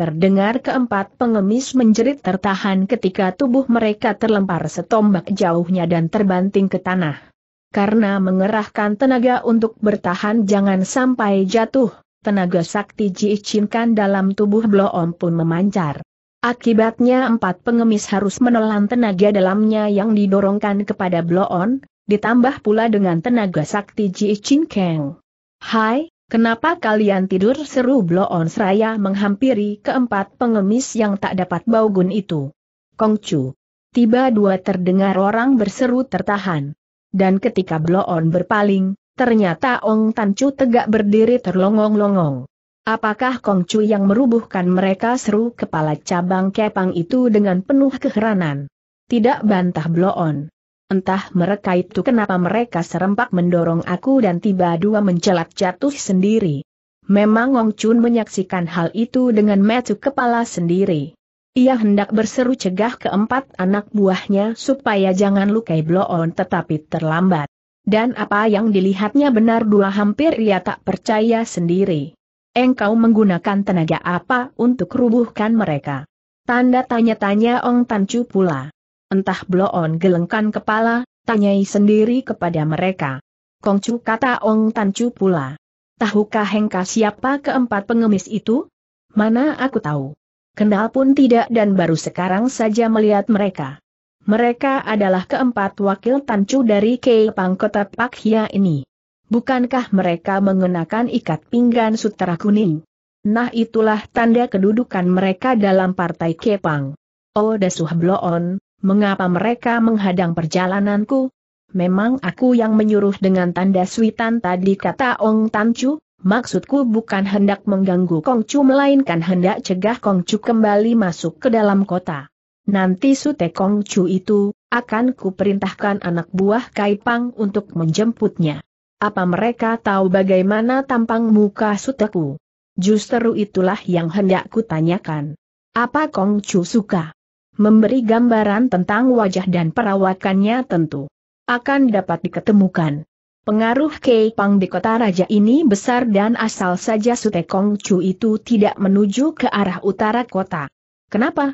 Terdengar keempat pengemis menjerit tertahan ketika tubuh mereka terlempar setombak jauhnya dan terbanting ke tanah. Karena mengerahkan tenaga untuk bertahan jangan sampai jatuh, tenaga sakti Jiichinkan dalam tubuh Blo pun memancar. Akibatnya empat pengemis harus menelan tenaga dalamnya yang didorongkan kepada Bloon, ditambah pula dengan tenaga sakti Jiichin Kang. Hai, kenapa kalian tidur seru Bloon? On seraya menghampiri keempat pengemis yang tak dapat bau gun itu. Kongcu. Tiba dua terdengar orang berseru tertahan. Dan ketika Bloon berpaling, Ternyata Ong Tan Chu tegak berdiri terlongong-longong. Apakah Kong Chu yang merubuhkan mereka seru kepala cabang kepang itu dengan penuh keheranan? Tidak bantah bloon. Entah mereka itu kenapa mereka serempak mendorong aku dan tiba dua mencelat jatuh sendiri. Memang Ong Chun menyaksikan hal itu dengan metu kepala sendiri. Ia hendak berseru cegah keempat anak buahnya supaya jangan lukai bloon tetapi terlambat. Dan apa yang dilihatnya benar dua hampir ia tak percaya sendiri. Engkau menggunakan tenaga apa untuk rubuhkan mereka? Tanda tanya-tanya Ong Tancu pula. Entah Bloon gelengkan kepala, tanyai sendiri kepada mereka. Kongcu kata Ong Tancu pula. Tahukah Hengka siapa keempat pengemis itu? Mana aku tahu. Kenal pun tidak dan baru sekarang saja melihat mereka. Mereka adalah keempat wakil tancu dari Pangkota pak hia ini. Bukankah mereka mengenakan ikat pinggan sutera kuning? Nah itulah tanda kedudukan mereka dalam partai Kepang. Oh bloon, mengapa mereka menghadang perjalananku? Memang aku yang menyuruh dengan tanda suitan tadi kata Ong Tancu, maksudku bukan hendak mengganggu Kongcu melainkan hendak cegah Kongcu kembali masuk ke dalam kota. Nanti Sutekong Chu itu, akan kuperintahkan anak buah Kaipang untuk menjemputnya. Apa mereka tahu bagaimana tampang muka Suteku? Justru itulah yang hendak kutanyakan. Apa Kong Chu suka? Memberi gambaran tentang wajah dan perawakannya tentu akan dapat diketemukan. Pengaruh Pang di kota raja ini besar dan asal saja Sutekong Chu itu tidak menuju ke arah utara kota. Kenapa?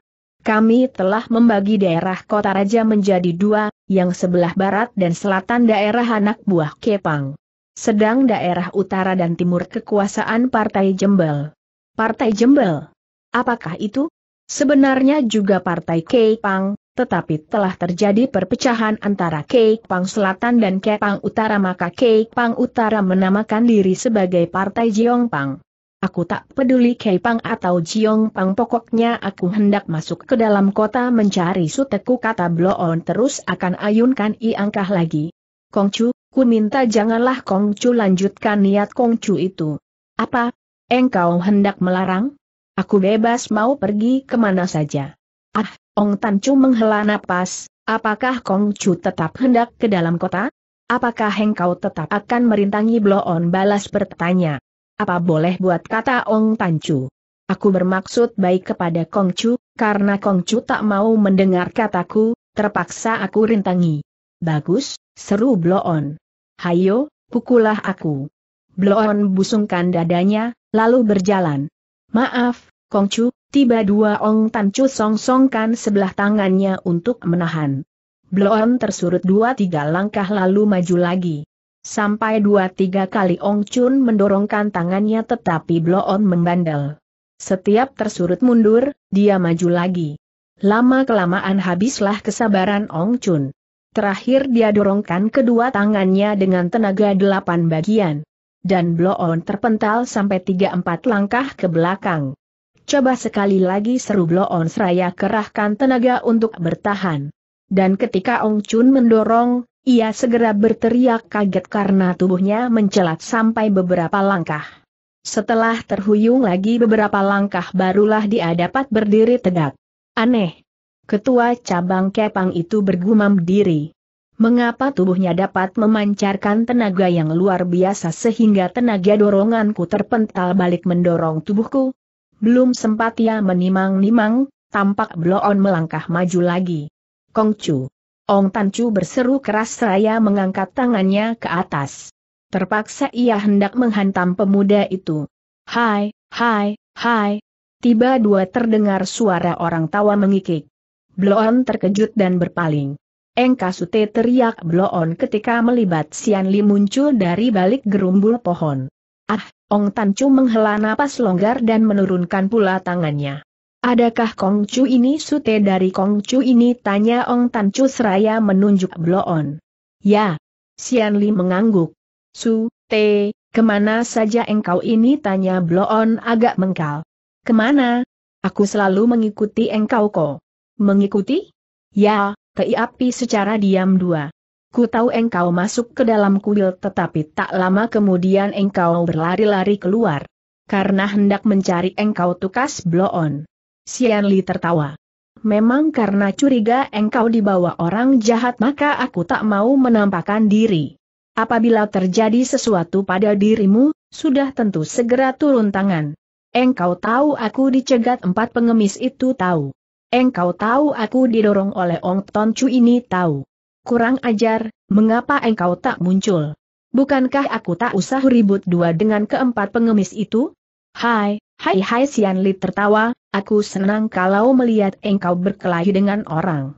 Kami telah membagi daerah kota raja menjadi dua, yang sebelah barat dan selatan daerah anak buah Kepang. Sedang daerah utara dan timur kekuasaan Partai Jembel. Partai Jembel? Apakah itu? Sebenarnya juga Partai Kepang, tetapi telah terjadi perpecahan antara Kepang Selatan dan Kepang Utara maka Kepang Utara menamakan diri sebagai Partai Jeongpang. Aku tak peduli Keipang atau Jiong Pang pokoknya aku hendak masuk ke dalam kota mencari suteku kata Bloon terus akan ayunkan i angkah lagi. Kongcu, ku minta janganlah Kongcu lanjutkan niat Kongcu itu. Apa? Engkau hendak melarang? Aku bebas mau pergi kemana saja. Ah, Ong Tan Tancu menghela napas, apakah Kongcu tetap hendak ke dalam kota? Apakah engkau tetap akan merintangi Bloon balas bertanya? apa boleh buat kata Ong Tancu. Aku bermaksud baik kepada Kong Chu, karena Kong Chu tak mau mendengar kataku, terpaksa aku rintangi. Bagus, seru Bloon. Hayo, pukullah aku. Bloon busungkan dadanya, lalu berjalan. Maaf, Kong Chu, tiba dua Ong Tancu song-songkan sebelah tangannya untuk menahan. Bloon tersurut dua tiga langkah lalu maju lagi. Sampai dua-tiga kali Ong Chun mendorongkan tangannya tetapi Bloon membandel. Setiap tersurut mundur, dia maju lagi. Lama-kelamaan habislah kesabaran Ong Chun. Terakhir dia dorongkan kedua tangannya dengan tenaga delapan bagian. Dan Bloon terpental sampai tiga empat langkah ke belakang. Coba sekali lagi seru Bloon seraya kerahkan tenaga untuk bertahan. Dan ketika Ong Chun mendorong, ia segera berteriak kaget karena tubuhnya mencelat sampai beberapa langkah. Setelah terhuyung lagi beberapa langkah barulah dia dapat berdiri tegak. Aneh. Ketua cabang Kepang itu bergumam diri. Mengapa tubuhnya dapat memancarkan tenaga yang luar biasa sehingga tenaga doronganku terpental balik mendorong tubuhku? Belum sempat ia menimang-nimang, tampak bloon melangkah maju lagi. Kongcu. Ong Tan Chu berseru keras seraya mengangkat tangannya ke atas. Terpaksa ia hendak menghantam pemuda itu. Hai, hai, hai. Tiba dua terdengar suara orang tawa mengikik. Bloon terkejut dan berpaling. Engka Sute teriak Bloon ketika melibat Sian Li muncul dari balik gerumbul pohon. Ah, Ong Tan Chu menghela napas longgar dan menurunkan pula tangannya. Adakah Kongcu ini sute dari Kongcu ini? Tanya Ong Tan Chu seraya menunjuk Bloon. Ya. Sian Li mengangguk. Sute, kemana saja engkau ini? Tanya Bloon agak mengkal. Kemana? Aku selalu mengikuti engkau kok. Mengikuti? Ya, tei api secara diam dua. Ku tahu engkau masuk ke dalam kuil tetapi tak lama kemudian engkau berlari-lari keluar. Karena hendak mencari engkau tukas Bloon. Xian Li tertawa. Memang karena curiga engkau dibawa orang jahat maka aku tak mau menampakkan diri. Apabila terjadi sesuatu pada dirimu, sudah tentu segera turun tangan. Engkau tahu aku dicegat empat pengemis itu tahu. Engkau tahu aku didorong oleh Ong Ton Chu ini tahu. Kurang ajar, mengapa engkau tak muncul? Bukankah aku tak usah ribut dua dengan keempat pengemis itu? Hai, Hai hai Sian Li tertawa, aku senang kalau melihat engkau berkelahi dengan orang.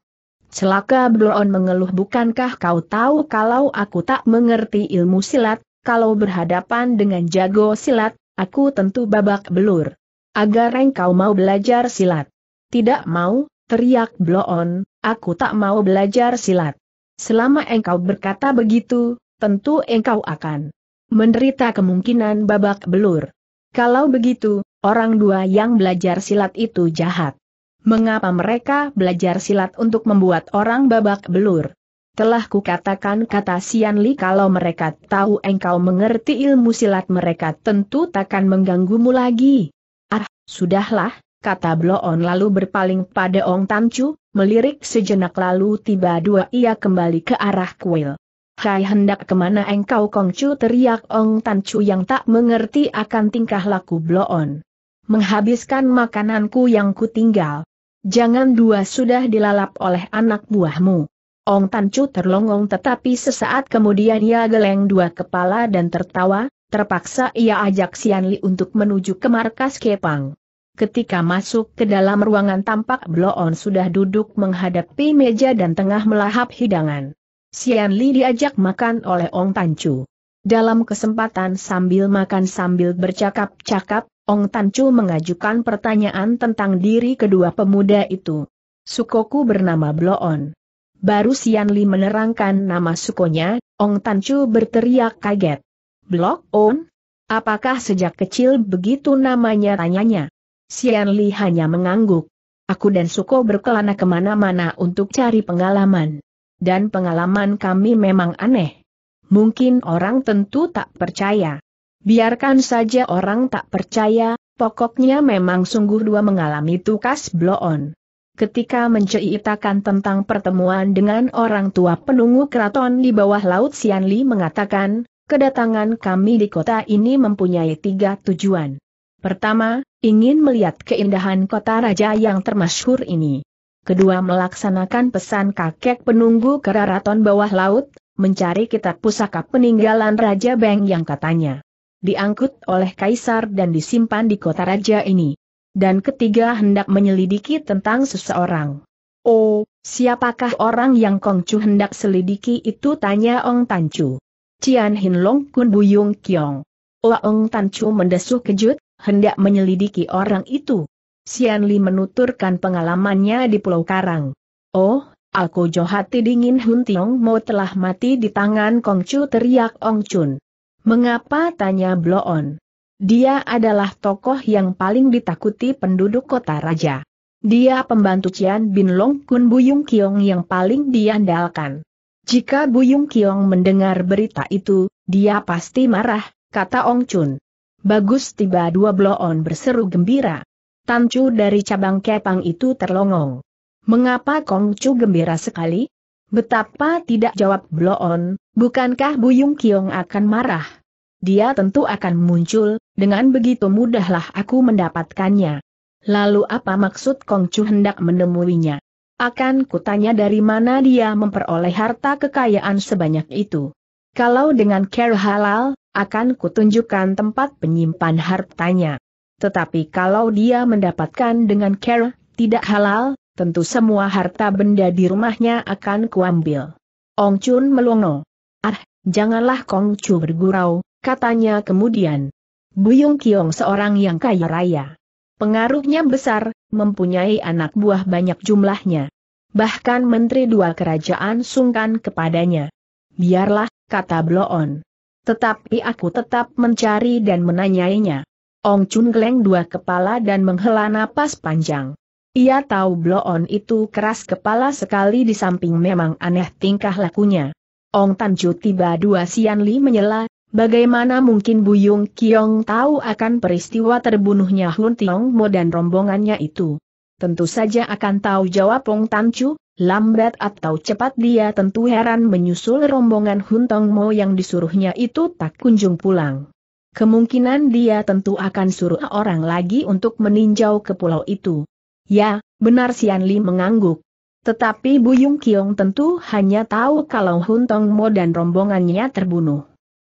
Celaka Bloon mengeluh bukankah kau tahu kalau aku tak mengerti ilmu silat, kalau berhadapan dengan jago silat, aku tentu babak belur. Agar engkau mau belajar silat. Tidak mau, teriak Bloon, aku tak mau belajar silat. Selama engkau berkata begitu, tentu engkau akan menderita kemungkinan babak belur. Kalau begitu, Orang dua yang belajar silat itu jahat. Mengapa mereka belajar silat untuk membuat orang babak belur? Telah kukatakan kata Sian Li kalau mereka tahu engkau mengerti ilmu silat mereka tentu takkan mengganggumu lagi. Ah, sudahlah, kata Bloon lalu berpaling pada Ong Tan Chu, melirik sejenak lalu tiba dua ia kembali ke arah kuil. Hai hendak kemana engkau Kong Kongcu teriak Ong Tan Chu yang tak mengerti akan tingkah laku Bloon menghabiskan makananku yang kutinggal. Jangan dua sudah dilalap oleh anak buahmu. Ong Tancu terlongong tetapi sesaat kemudian ia geleng dua kepala dan tertawa, terpaksa ia ajak Sian Li untuk menuju ke markas Kepang. Ketika masuk ke dalam ruangan tampak Bloon sudah duduk menghadapi meja dan tengah melahap hidangan. Sian Li diajak makan oleh Ong Tancu. Dalam kesempatan sambil makan sambil bercakap-cakap, Ong Tan Tancu mengajukan pertanyaan tentang diri kedua pemuda itu. Sukoku bernama Bloon. Baru Sian Li menerangkan nama sukonya, Ong Tan Tancu berteriak kaget. Blok On? Apakah sejak kecil begitu namanya tanyanya? Sian Li hanya mengangguk. Aku dan Suko berkelana kemana-mana untuk cari pengalaman. Dan pengalaman kami memang aneh. Mungkin orang tentu tak percaya. Biarkan saja orang tak percaya, pokoknya memang sungguh dua mengalami tukas bloon. Ketika menceritakan tentang pertemuan dengan orang tua penunggu keraton di bawah laut Sianli mengatakan, kedatangan kami di kota ini mempunyai tiga tujuan. Pertama, ingin melihat keindahan kota raja yang termasyhur ini. Kedua melaksanakan pesan kakek penunggu keraton bawah laut, mencari kitab pusaka peninggalan Raja Beng yang katanya diangkut oleh kaisar dan disimpan di kota raja ini. Dan ketiga hendak menyelidiki tentang seseorang. Oh, siapakah orang yang Kongcu hendak selidiki itu tanya Ong Tanchu. Cian Hin Long Kun Buyung Kiong. Oh Ong Tanchu mendesuk kejut, hendak menyelidiki orang itu. Cian Li menuturkan pengalamannya di Pulau Karang. Oh, Aku Johati dingin Hun Tiong Mo telah mati di tangan Kongcu teriak Ong Chun. Mengapa tanya Bloon? Dia adalah tokoh yang paling ditakuti penduduk kota raja. Dia pembantu Cian Bin Long Kun Buyung Kiong yang paling diandalkan. Jika Buyung Kiong mendengar berita itu, dia pasti marah, kata Ong Chun. Bagus tiba dua bloon berseru gembira. Tancu dari cabang kepang itu terlongong. Mengapa Kong Chu gembira sekali? Betapa tidak jawab bloon, bukankah Buyung Kiong akan marah? dia tentu akan muncul, dengan begitu mudahlah aku mendapatkannya. Lalu apa maksud Kong Chu hendak menemuinya? Akan kutanya dari mana dia memperoleh harta kekayaan sebanyak itu. Kalau dengan care halal, akan kutunjukkan tempat penyimpan hartanya. Tetapi kalau dia mendapatkan dengan care tidak halal, tentu semua harta benda di rumahnya akan kuambil. Ong Chun melongo. Ah, janganlah Kong Chu bergurau, katanya kemudian. Buyung Kiong seorang yang kaya raya. Pengaruhnya besar, mempunyai anak buah banyak jumlahnya. Bahkan menteri dua kerajaan sungkan kepadanya. Biarlah, kata Bloon. Tetapi aku tetap mencari dan menanyainya. Ong Chun geleng dua kepala dan menghela napas panjang. Ia tahu Bloon itu keras kepala sekali di samping memang aneh tingkah lakunya. Ong Tanju tiba dua Sian Li menyela, Bagaimana mungkin Buyung Kiong tahu akan peristiwa terbunuhnya Hun Tiong Mo dan rombongannya itu? Tentu saja akan tahu jawab Pong Tan Chu, lambat atau cepat dia tentu heran menyusul rombongan Hun Tong Mo yang disuruhnya itu tak kunjung pulang. Kemungkinan dia tentu akan suruh orang lagi untuk meninjau ke pulau itu. Ya, benar Sian Li mengangguk. Tetapi Buyung Kiong tentu hanya tahu kalau Hun Tong Mo dan rombongannya terbunuh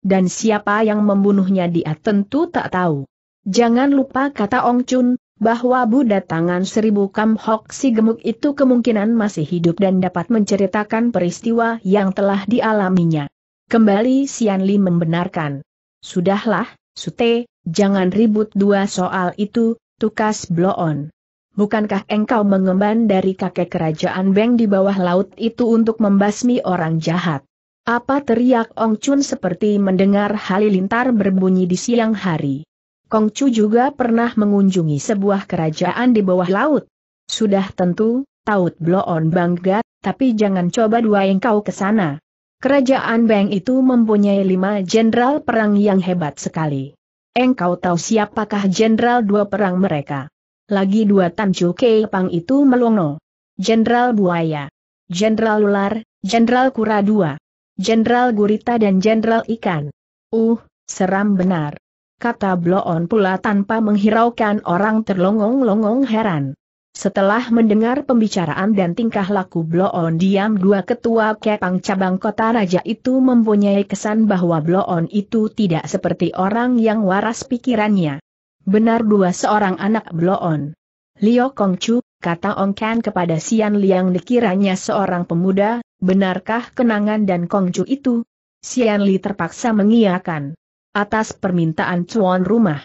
dan siapa yang membunuhnya dia tentu tak tahu. Jangan lupa kata Ong Chun, bahwa Buddha tangan seribu Kam Hok si gemuk itu kemungkinan masih hidup dan dapat menceritakan peristiwa yang telah dialaminya. Kembali Sian Li membenarkan. Sudahlah, Sute, jangan ribut dua soal itu, tukas bloon. Bukankah engkau mengemban dari kakek kerajaan Beng di bawah laut itu untuk membasmi orang jahat? Apa teriak Ong Chun seperti mendengar halilintar berbunyi di siang hari. Kong Chu juga pernah mengunjungi sebuah kerajaan di bawah laut. Sudah tentu, Taut Bloon bangga, tapi jangan coba dua engkau ke sana. Kerajaan Beng itu mempunyai lima jenderal perang yang hebat sekali. Engkau tahu siapakah jenderal dua perang mereka? Lagi dua Tan Chu Pang itu melongo. Jenderal Buaya. Jenderal Ular, Jenderal Kura dua. Jenderal Gurita dan Jenderal Ikan. Uh, seram benar. Kata Bloon pula tanpa menghiraukan orang terlongong-longong heran. Setelah mendengar pembicaraan dan tingkah laku Bloon diam dua ketua kepang cabang kota raja itu mempunyai kesan bahwa Bloon itu tidak seperti orang yang waras pikirannya. Benar dua seorang anak Bloon. Liu Kongchu, kata Kan kepada Sian Liang dikiranya seorang pemuda, Benarkah kenangan dan kongcu itu? Sian Li terpaksa mengiyakan. Atas permintaan cuan rumah.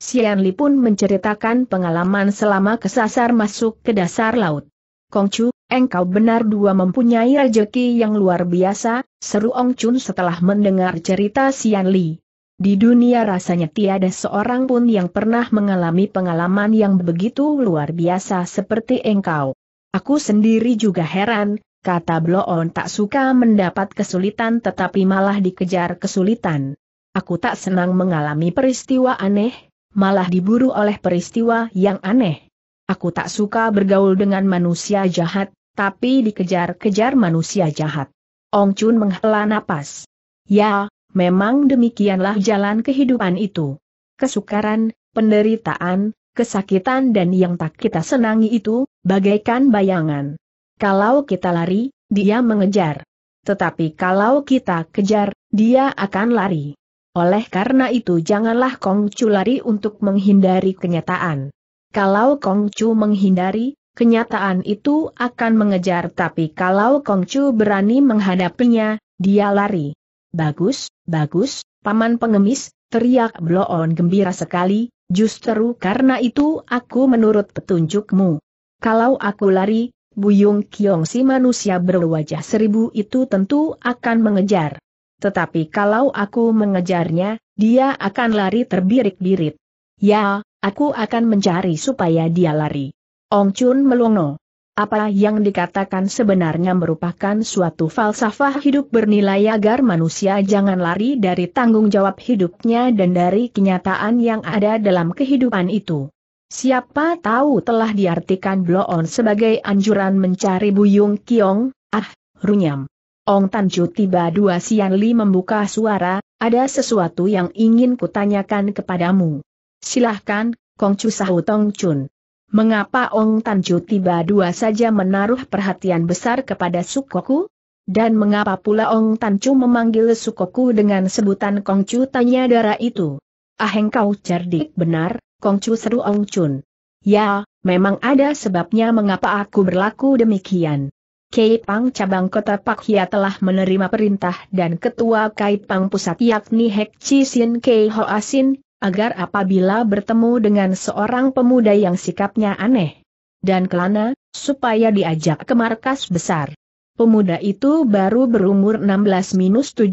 Sian Li pun menceritakan pengalaman selama kesasar masuk ke dasar laut. Kongcu, engkau benar dua mempunyai rejeki yang luar biasa, seru Ong Chun setelah mendengar cerita Sian Li. Di dunia rasanya tiada seorang pun yang pernah mengalami pengalaman yang begitu luar biasa seperti engkau. Aku sendiri juga heran, kata Bloon tak suka mendapat kesulitan tetapi malah dikejar kesulitan. Aku tak senang mengalami peristiwa aneh, malah diburu oleh peristiwa yang aneh. Aku tak suka bergaul dengan manusia jahat, tapi dikejar-kejar manusia jahat. Ong Chun menghela napas. Ya, memang demikianlah jalan kehidupan itu. Kesukaran, penderitaan, kesakitan dan yang tak kita senangi itu, bagaikan bayangan. Kalau kita lari, dia mengejar. Tetapi kalau kita kejar, dia akan lari. Oleh karena itu janganlah Kongcu lari untuk menghindari kenyataan. Kalau Kongcu menghindari, kenyataan itu akan mengejar tapi kalau Kongcu berani menghadapinya, dia lari. Bagus, bagus, paman pengemis, teriak Bloon gembira sekali, justru karena itu aku menurut petunjukmu. Kalau aku lari, Buyung Kiong si manusia berwajah seribu itu tentu akan mengejar. Tetapi kalau aku mengejarnya, dia akan lari terbirik-birit. Ya, aku akan mencari supaya dia lari. Ong Chun melongo. Apa yang dikatakan sebenarnya merupakan suatu falsafah hidup bernilai agar manusia jangan lari dari tanggung jawab hidupnya dan dari kenyataan yang ada dalam kehidupan itu. Siapa tahu telah diartikan Bloon sebagai anjuran mencari Buyung Kiong, ah, runyam. Ong Tanju tiba dua Sian Li membuka suara, ada sesuatu yang ingin kutanyakan kepadamu. Silahkan, Kong Chu Sahu Tong Chun. Mengapa Ong Tanju tiba dua saja menaruh perhatian besar kepada Sukoku? Dan mengapa pula Ong Tanju memanggil Sukoku dengan sebutan Kong Chu tanya darah itu? Ah engkau cerdik benar, Kongcu seru Ong Chun. Ya, memang ada sebabnya mengapa aku berlaku demikian. Kei Pang cabang kota Pak Hia telah menerima perintah dan ketua Kai Pang pusat yakni Hek Chi Sin Kei Ho Asin, agar apabila bertemu dengan seorang pemuda yang sikapnya aneh dan kelana, supaya diajak ke markas besar. Pemuda itu baru berumur 16-17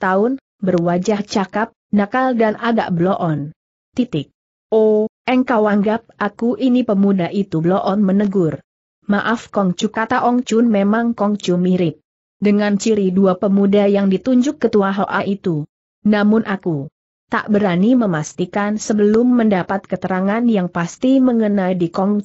tahun, berwajah cakap, nakal dan agak bloon. Titik. Oh, engkau anggap aku ini pemuda itu Bloon menegur. Maaf Kong kata Ong Chun memang Kongcu mirip. Dengan ciri dua pemuda yang ditunjuk ketua Hoa itu. Namun aku tak berani memastikan sebelum mendapat keterangan yang pasti mengenai di Kong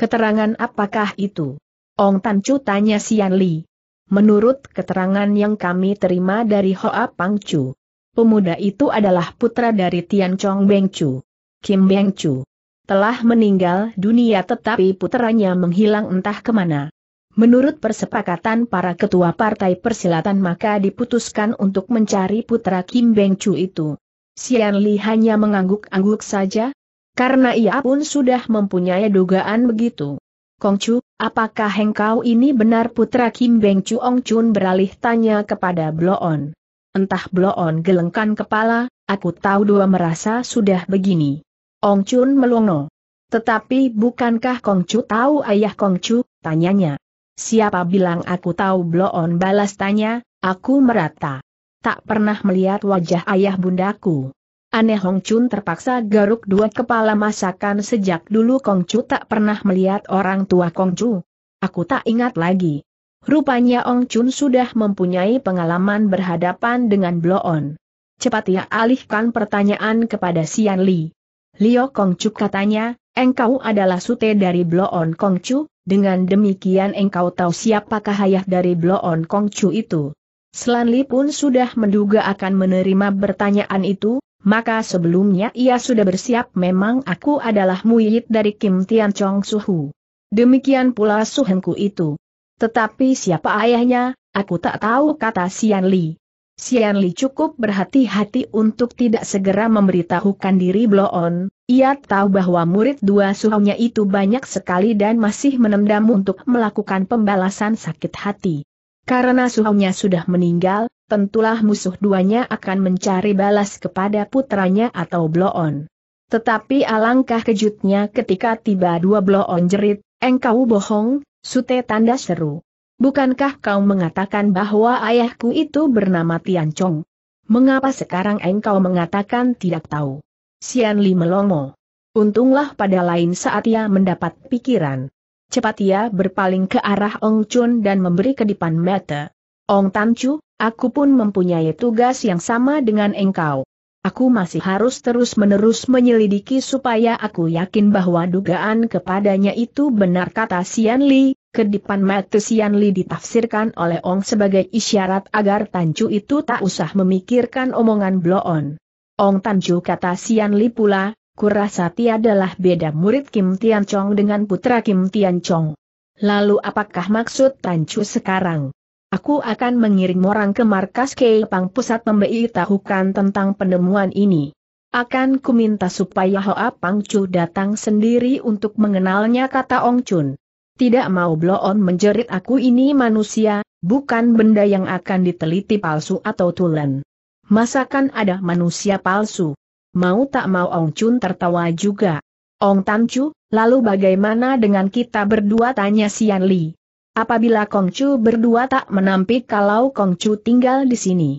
Keterangan apakah itu? Ong Tan Chu tanya Sian Li. Menurut keterangan yang kami terima dari Hoa Pang Chu, pemuda itu adalah putra dari Tian Chong Beng Chu. Kim Beng Chu, telah meninggal dunia tetapi putranya menghilang entah kemana. Menurut persepakatan para ketua partai persilatan maka diputuskan untuk mencari putra Kim Beng Chu itu. Sian Li hanya mengangguk-angguk saja, karena ia pun sudah mempunyai dugaan begitu. Kong Chu, apakah engkau ini benar putra Kim Beng Chu Ong Chun beralih tanya kepada Bloon. Entah Bloon gelengkan kepala, aku tahu dua merasa sudah begini. Ong Chun melongo. Tetapi bukankah Kong Chu tahu ayah Kong Chu, tanyanya. Siapa bilang aku tahu Bloon balas tanya, aku merata. Tak pernah melihat wajah ayah bundaku. Aneh Hong Chun terpaksa garuk dua kepala masakan sejak dulu Kong Chu tak pernah melihat orang tua Kong Chu. Aku tak ingat lagi. Rupanya Ong Chun sudah mempunyai pengalaman berhadapan dengan Bloon. Cepat ia alihkan pertanyaan kepada Sian Li. Lio Kongchu katanya, engkau adalah sute dari Bloon Kongchu, dengan demikian engkau tahu siapakah ayah dari Bloon Kongchu itu. Selanli pun sudah menduga akan menerima pertanyaan itu, maka sebelumnya ia sudah bersiap memang aku adalah muyit dari Kim Tian Chong Suhu. Demikian pula Suhengku itu. Tetapi siapa ayahnya, aku tak tahu kata Sian Li. Sian Li cukup berhati-hati untuk tidak segera memberitahukan diri Bloon. ia tahu bahwa murid dua suhunya itu banyak sekali dan masih menendam untuk melakukan pembalasan sakit hati. Karena suhunya sudah meninggal, tentulah musuh duanya akan mencari balas kepada putranya atau Bloon. Tetapi alangkah kejutnya ketika tiba dua Bloon jerit, engkau bohong, sute tanda seru. Bukankah kau mengatakan bahwa ayahku itu bernama Tian Chong? Mengapa sekarang engkau mengatakan tidak tahu? Sian Li melongo. Untunglah pada lain saat ia mendapat pikiran. Cepat ia berpaling ke arah Ong Chun dan memberi kedipan mata. Ong Tan Chu, aku pun mempunyai tugas yang sama dengan engkau. Aku masih harus terus-menerus menyelidiki supaya aku yakin bahwa dugaan kepadanya itu benar kata Sian Li, Kedipan Sian Li ditafsirkan oleh Ong sebagai isyarat agar Tanju itu tak usah memikirkan omongan Bloon. Ong Tanju kata Sian Li pula, kurasa tiadalah beda murid Kim Tian Chong dengan putra Kim Tian Chong. Lalu apakah maksud Tanju sekarang? Aku akan mengirim orang ke markas Keipang pusat memberi tahukan tentang penemuan ini. Akan kuminta supaya Hoa Pangcu datang sendiri untuk mengenalnya kata Ong Chun. Tidak mau bloon menjerit aku ini manusia, bukan benda yang akan diteliti palsu atau tulen. Masakan ada manusia palsu? Mau tak mau Ong Chun tertawa juga. Ong Tan Chu, lalu bagaimana dengan kita berdua tanya Sian Li? Apabila Kong Chu berdua tak menampik kalau Kong Chu tinggal di sini.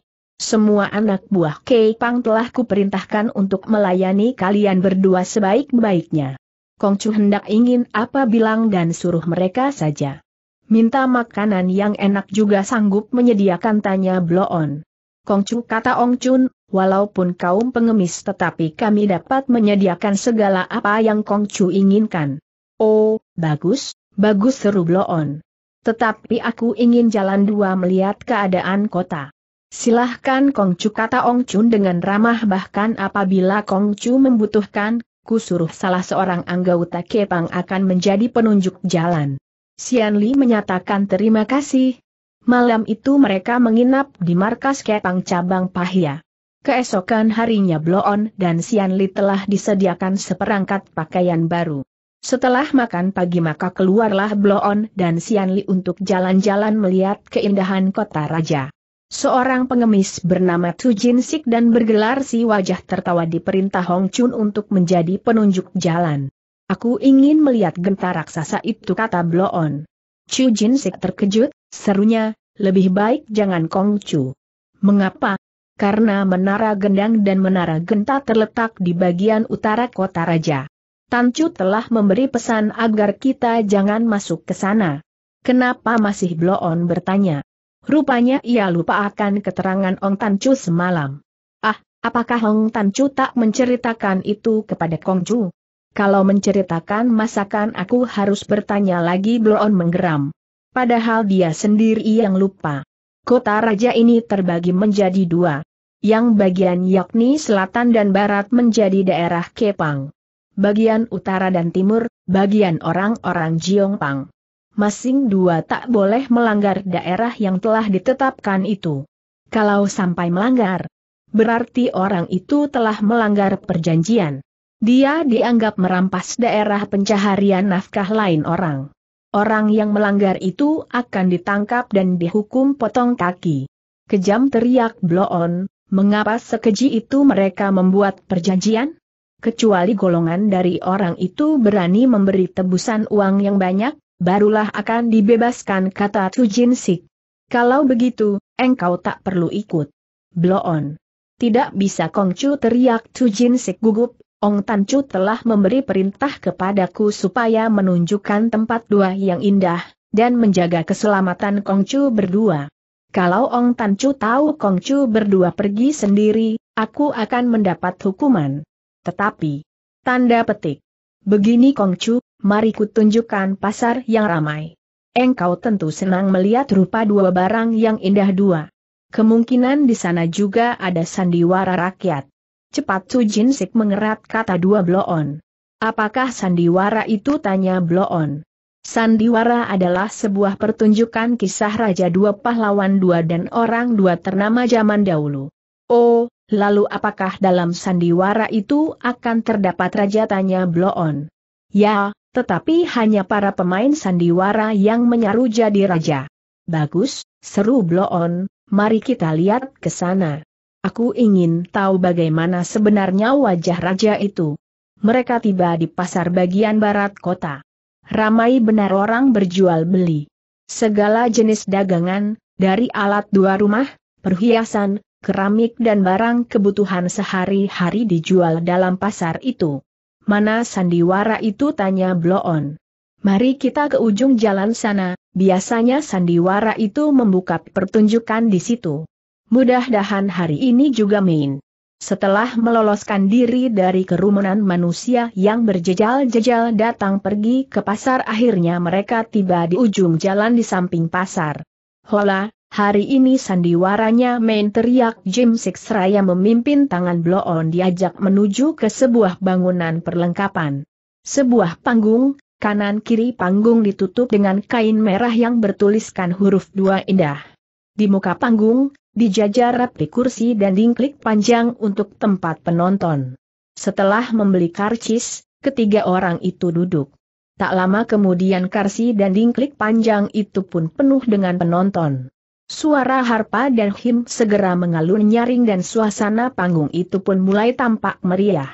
Semua anak buah Kei Pang telah kuperintahkan untuk melayani kalian berdua sebaik-baiknya. Kongcu hendak ingin apa bilang dan suruh mereka saja. Minta makanan yang enak juga sanggup menyediakan tanya Bloon. Kongcu kata Ong Chun, walaupun kaum pengemis tetapi kami dapat menyediakan segala apa yang Kongcu inginkan. Oh, bagus, bagus seru Bloon. Tetapi aku ingin jalan dua melihat keadaan kota. Silahkan Kongcu kata Ong Chun dengan ramah bahkan apabila Kongcu membutuhkan, ku suruh salah seorang anggota Kepang akan menjadi penunjuk jalan. Sian Li menyatakan terima kasih. Malam itu mereka menginap di markas Kepang cabang Pahia. Keesokan harinya Bloon dan Sian Li telah disediakan seperangkat pakaian baru. Setelah makan pagi maka keluarlah Bloon dan Sian Li untuk jalan-jalan melihat keindahan kota raja. Seorang pengemis bernama Tu Jin Sik dan bergelar si wajah tertawa diperintah Hong Chun untuk menjadi penunjuk jalan. Aku ingin melihat genta raksasa itu kata Bloon. Chu Jin Sik terkejut, serunya, lebih baik jangan Kong Chu. Mengapa? Karena menara gendang dan menara genta terletak di bagian utara kota raja. Tan Chu telah memberi pesan agar kita jangan masuk ke sana. Kenapa masih Bloon bertanya? Rupanya ia lupa akan keterangan Ong Tan Chu semalam. Ah, apakah Ong Tan Chu tak menceritakan itu kepada Kong Chu? Kalau menceritakan masakan aku harus bertanya lagi Bloon menggeram. Padahal dia sendiri yang lupa. Kota raja ini terbagi menjadi dua. Yang bagian yakni selatan dan barat menjadi daerah Kepang. Bagian utara dan timur, bagian orang-orang Jiongpang masing dua tak boleh melanggar daerah yang telah ditetapkan itu. Kalau sampai melanggar, berarti orang itu telah melanggar perjanjian. Dia dianggap merampas daerah pencaharian nafkah lain orang. Orang yang melanggar itu akan ditangkap dan dihukum potong kaki. Kejam teriak Bloon, mengapa sekeji itu mereka membuat perjanjian? Kecuali golongan dari orang itu berani memberi tebusan uang yang banyak, barulah akan dibebaskan kata Tu Jin Sik. Kalau begitu, engkau tak perlu ikut. Bloon. Tidak bisa Kong Chu teriak Tu Jin Sik gugup, Ong Tan Chu telah memberi perintah kepadaku supaya menunjukkan tempat dua yang indah, dan menjaga keselamatan Kong Chu berdua. Kalau Ong Tan Chu tahu Kong Chu berdua pergi sendiri, aku akan mendapat hukuman. Tetapi, tanda petik. Begini Kongcu, mari kutunjukkan pasar yang ramai. Engkau tentu senang melihat rupa dua barang yang indah dua. Kemungkinan di sana juga ada sandiwara rakyat. Cepat Su Jin Sik mengerat kata dua bloon. Apakah sandiwara itu tanya bloon? Sandiwara adalah sebuah pertunjukan kisah Raja Dua Pahlawan Dua dan Orang Dua ternama zaman dahulu. Oh, Lalu apakah dalam sandiwara itu akan terdapat raja tanya Bloon? Ya, tetapi hanya para pemain sandiwara yang menyaru jadi raja. Bagus, seru Bloon, mari kita lihat ke sana. Aku ingin tahu bagaimana sebenarnya wajah raja itu. Mereka tiba di pasar bagian barat kota. Ramai benar orang berjual beli. Segala jenis dagangan, dari alat dua rumah, perhiasan, keramik dan barang kebutuhan sehari-hari dijual dalam pasar itu. Mana sandiwara itu tanya Bloon. Mari kita ke ujung jalan sana, biasanya sandiwara itu membuka pertunjukan di situ. Mudah-dahan hari ini juga main. Setelah meloloskan diri dari kerumunan manusia yang berjejal-jejal datang pergi ke pasar akhirnya mereka tiba di ujung jalan di samping pasar. Hola, Hari ini sandiwaranya main teriak Jim Six Raya memimpin tangan Bloon diajak menuju ke sebuah bangunan perlengkapan. Sebuah panggung, kanan kiri panggung ditutup dengan kain merah yang bertuliskan huruf dua indah. Di muka panggung, dijajar rapi kursi dan dingklik panjang untuk tempat penonton. Setelah membeli karcis, ketiga orang itu duduk. Tak lama kemudian karsi dan dingklik panjang itu pun penuh dengan penonton. Suara harpa dan him segera mengalun nyaring dan suasana panggung itu pun mulai tampak meriah.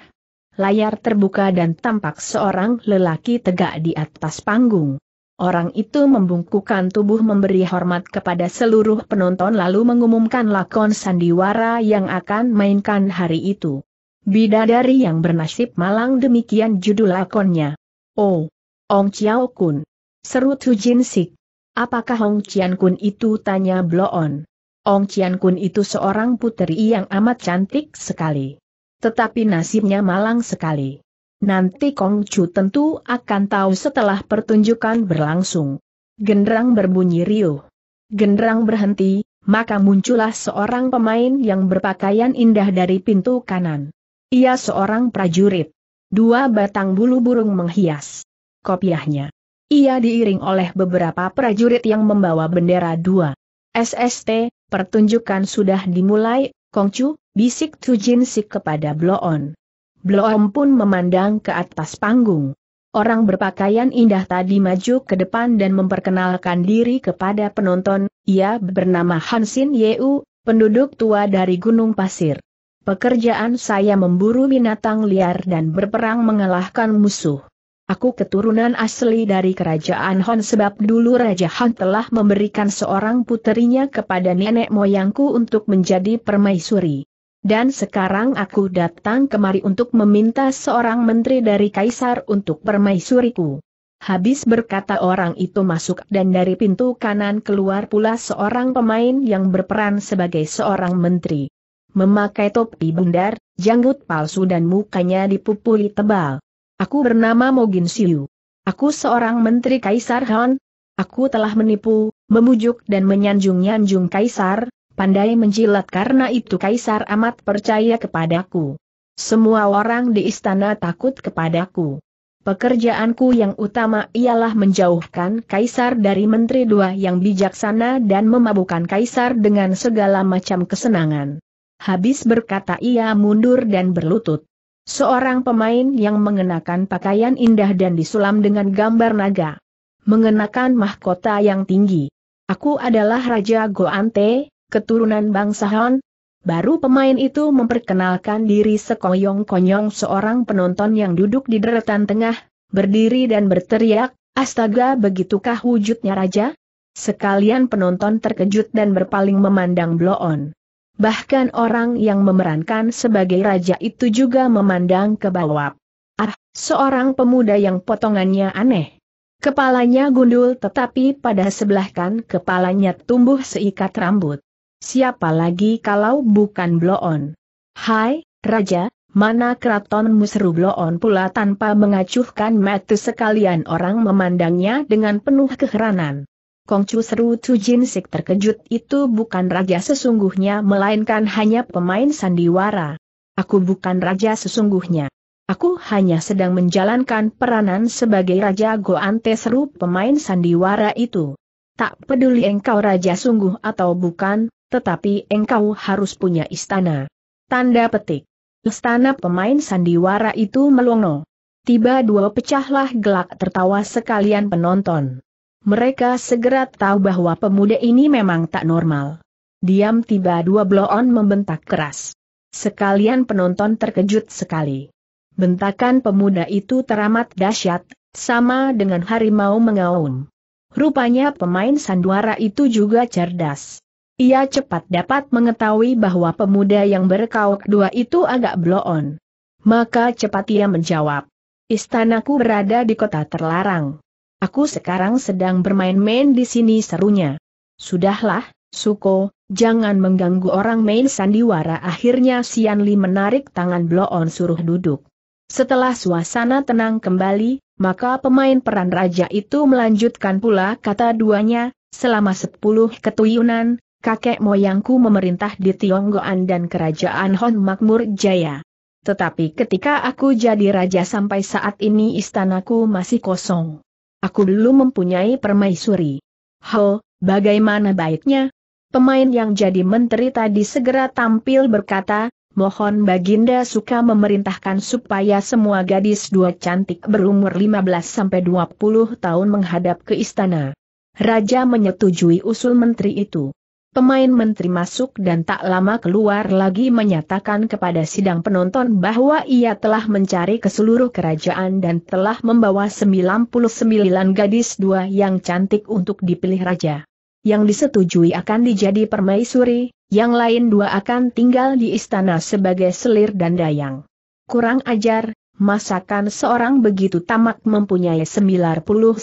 Layar terbuka dan tampak seorang lelaki tegak di atas panggung. Orang itu membungkukkan tubuh memberi hormat kepada seluruh penonton lalu mengumumkan lakon sandiwara yang akan mainkan hari itu. Bidadari yang bernasib malang demikian judul lakonnya. Oh, Ong Chiao Kun. Seru Tujin Sik. Apakah Hong Chian Kun itu tanya Bloon? Hong Chian Kun itu seorang puteri yang amat cantik sekali. Tetapi nasibnya malang sekali. Nanti Kong Chu tentu akan tahu setelah pertunjukan berlangsung. Genderang berbunyi riuh. Genderang berhenti, maka muncullah seorang pemain yang berpakaian indah dari pintu kanan. Ia seorang prajurit. Dua batang bulu burung menghias kopiahnya. Ia diiring oleh beberapa prajurit yang membawa bendera dua. SST, pertunjukan sudah dimulai, Kongcu, bisik Jin Sik kepada Bloon. Bloon pun memandang ke atas panggung. Orang berpakaian indah tadi maju ke depan dan memperkenalkan diri kepada penonton, ia bernama Hansin Yeu, penduduk tua dari Gunung Pasir. Pekerjaan saya memburu binatang liar dan berperang mengalahkan musuh. Aku keturunan asli dari kerajaan Hon sebab dulu Raja Han telah memberikan seorang puterinya kepada nenek moyangku untuk menjadi permaisuri. Dan sekarang aku datang kemari untuk meminta seorang menteri dari kaisar untuk permaisuriku. Habis berkata orang itu masuk dan dari pintu kanan keluar pula seorang pemain yang berperan sebagai seorang menteri. Memakai topi bundar, janggut palsu dan mukanya dipupuli tebal. Aku bernama Mogin Siu. Aku seorang menteri Kaisar Han. Aku telah menipu, memujuk dan menyanjung-nyanjung Kaisar, pandai menjilat karena itu Kaisar amat percaya kepadaku. Semua orang di istana takut kepadaku. Pekerjaanku yang utama ialah menjauhkan Kaisar dari Menteri Dua yang bijaksana dan memabukkan Kaisar dengan segala macam kesenangan. Habis berkata ia mundur dan berlutut. Seorang pemain yang mengenakan pakaian indah dan disulam dengan gambar naga. Mengenakan mahkota yang tinggi. Aku adalah Raja Goante, keturunan bangsa Han. Baru pemain itu memperkenalkan diri sekoyong-konyong seorang penonton yang duduk di deretan tengah, berdiri dan berteriak, Astaga begitukah wujudnya Raja? Sekalian penonton terkejut dan berpaling memandang Bloon. Bahkan orang yang memerankan sebagai raja itu juga memandang ke bawah. Ah, seorang pemuda yang potongannya aneh. Kepalanya gundul tetapi pada sebelah kan kepalanya tumbuh seikat rambut. Siapa lagi kalau bukan Bloon? Hai, Raja, mana keraton musru Bloon pula tanpa mengacuhkan mata sekalian orang memandangnya dengan penuh keheranan. Kongcu seru Tujin Sik terkejut itu bukan raja sesungguhnya melainkan hanya pemain sandiwara. Aku bukan raja sesungguhnya. Aku hanya sedang menjalankan peranan sebagai raja Goante seru pemain sandiwara itu. Tak peduli engkau raja sungguh atau bukan, tetapi engkau harus punya istana. Tanda petik. Istana pemain sandiwara itu melongo. Tiba dua pecahlah gelak tertawa sekalian penonton. Mereka segera tahu bahwa pemuda ini memang tak normal. Diam tiba dua bloon membentak keras. Sekalian penonton terkejut sekali. Bentakan pemuda itu teramat dahsyat, sama dengan harimau mengaum. Rupanya pemain sandwara itu juga cerdas. Ia cepat dapat mengetahui bahwa pemuda yang berkauk dua itu agak bloon. Maka cepat ia menjawab. Istanaku berada di kota terlarang. Aku sekarang sedang bermain-main di sini serunya. Sudahlah, Suko, jangan mengganggu orang main sandiwara. Akhirnya Sian Li menarik tangan Bloon suruh duduk. Setelah suasana tenang kembali, maka pemain peran raja itu melanjutkan pula kata duanya, selama sepuluh ketuyunan, kakek moyangku memerintah di Tionggoan dan kerajaan Hon Makmur Jaya. Tetapi ketika aku jadi raja sampai saat ini istanaku masih kosong. Aku dulu mempunyai permaisuri. Ho, bagaimana baiknya? Pemain yang jadi menteri tadi segera tampil berkata, mohon Baginda suka memerintahkan supaya semua gadis dua cantik berumur 15-20 tahun menghadap ke istana. Raja menyetujui usul menteri itu pemain menteri masuk dan tak lama keluar lagi menyatakan kepada sidang penonton bahwa ia telah mencari ke seluruh kerajaan dan telah membawa 99 gadis dua yang cantik untuk dipilih raja. Yang disetujui akan dijadi permaisuri, yang lain dua akan tinggal di istana sebagai selir dan dayang. Kurang ajar, masakan seorang begitu tamak mempunyai 99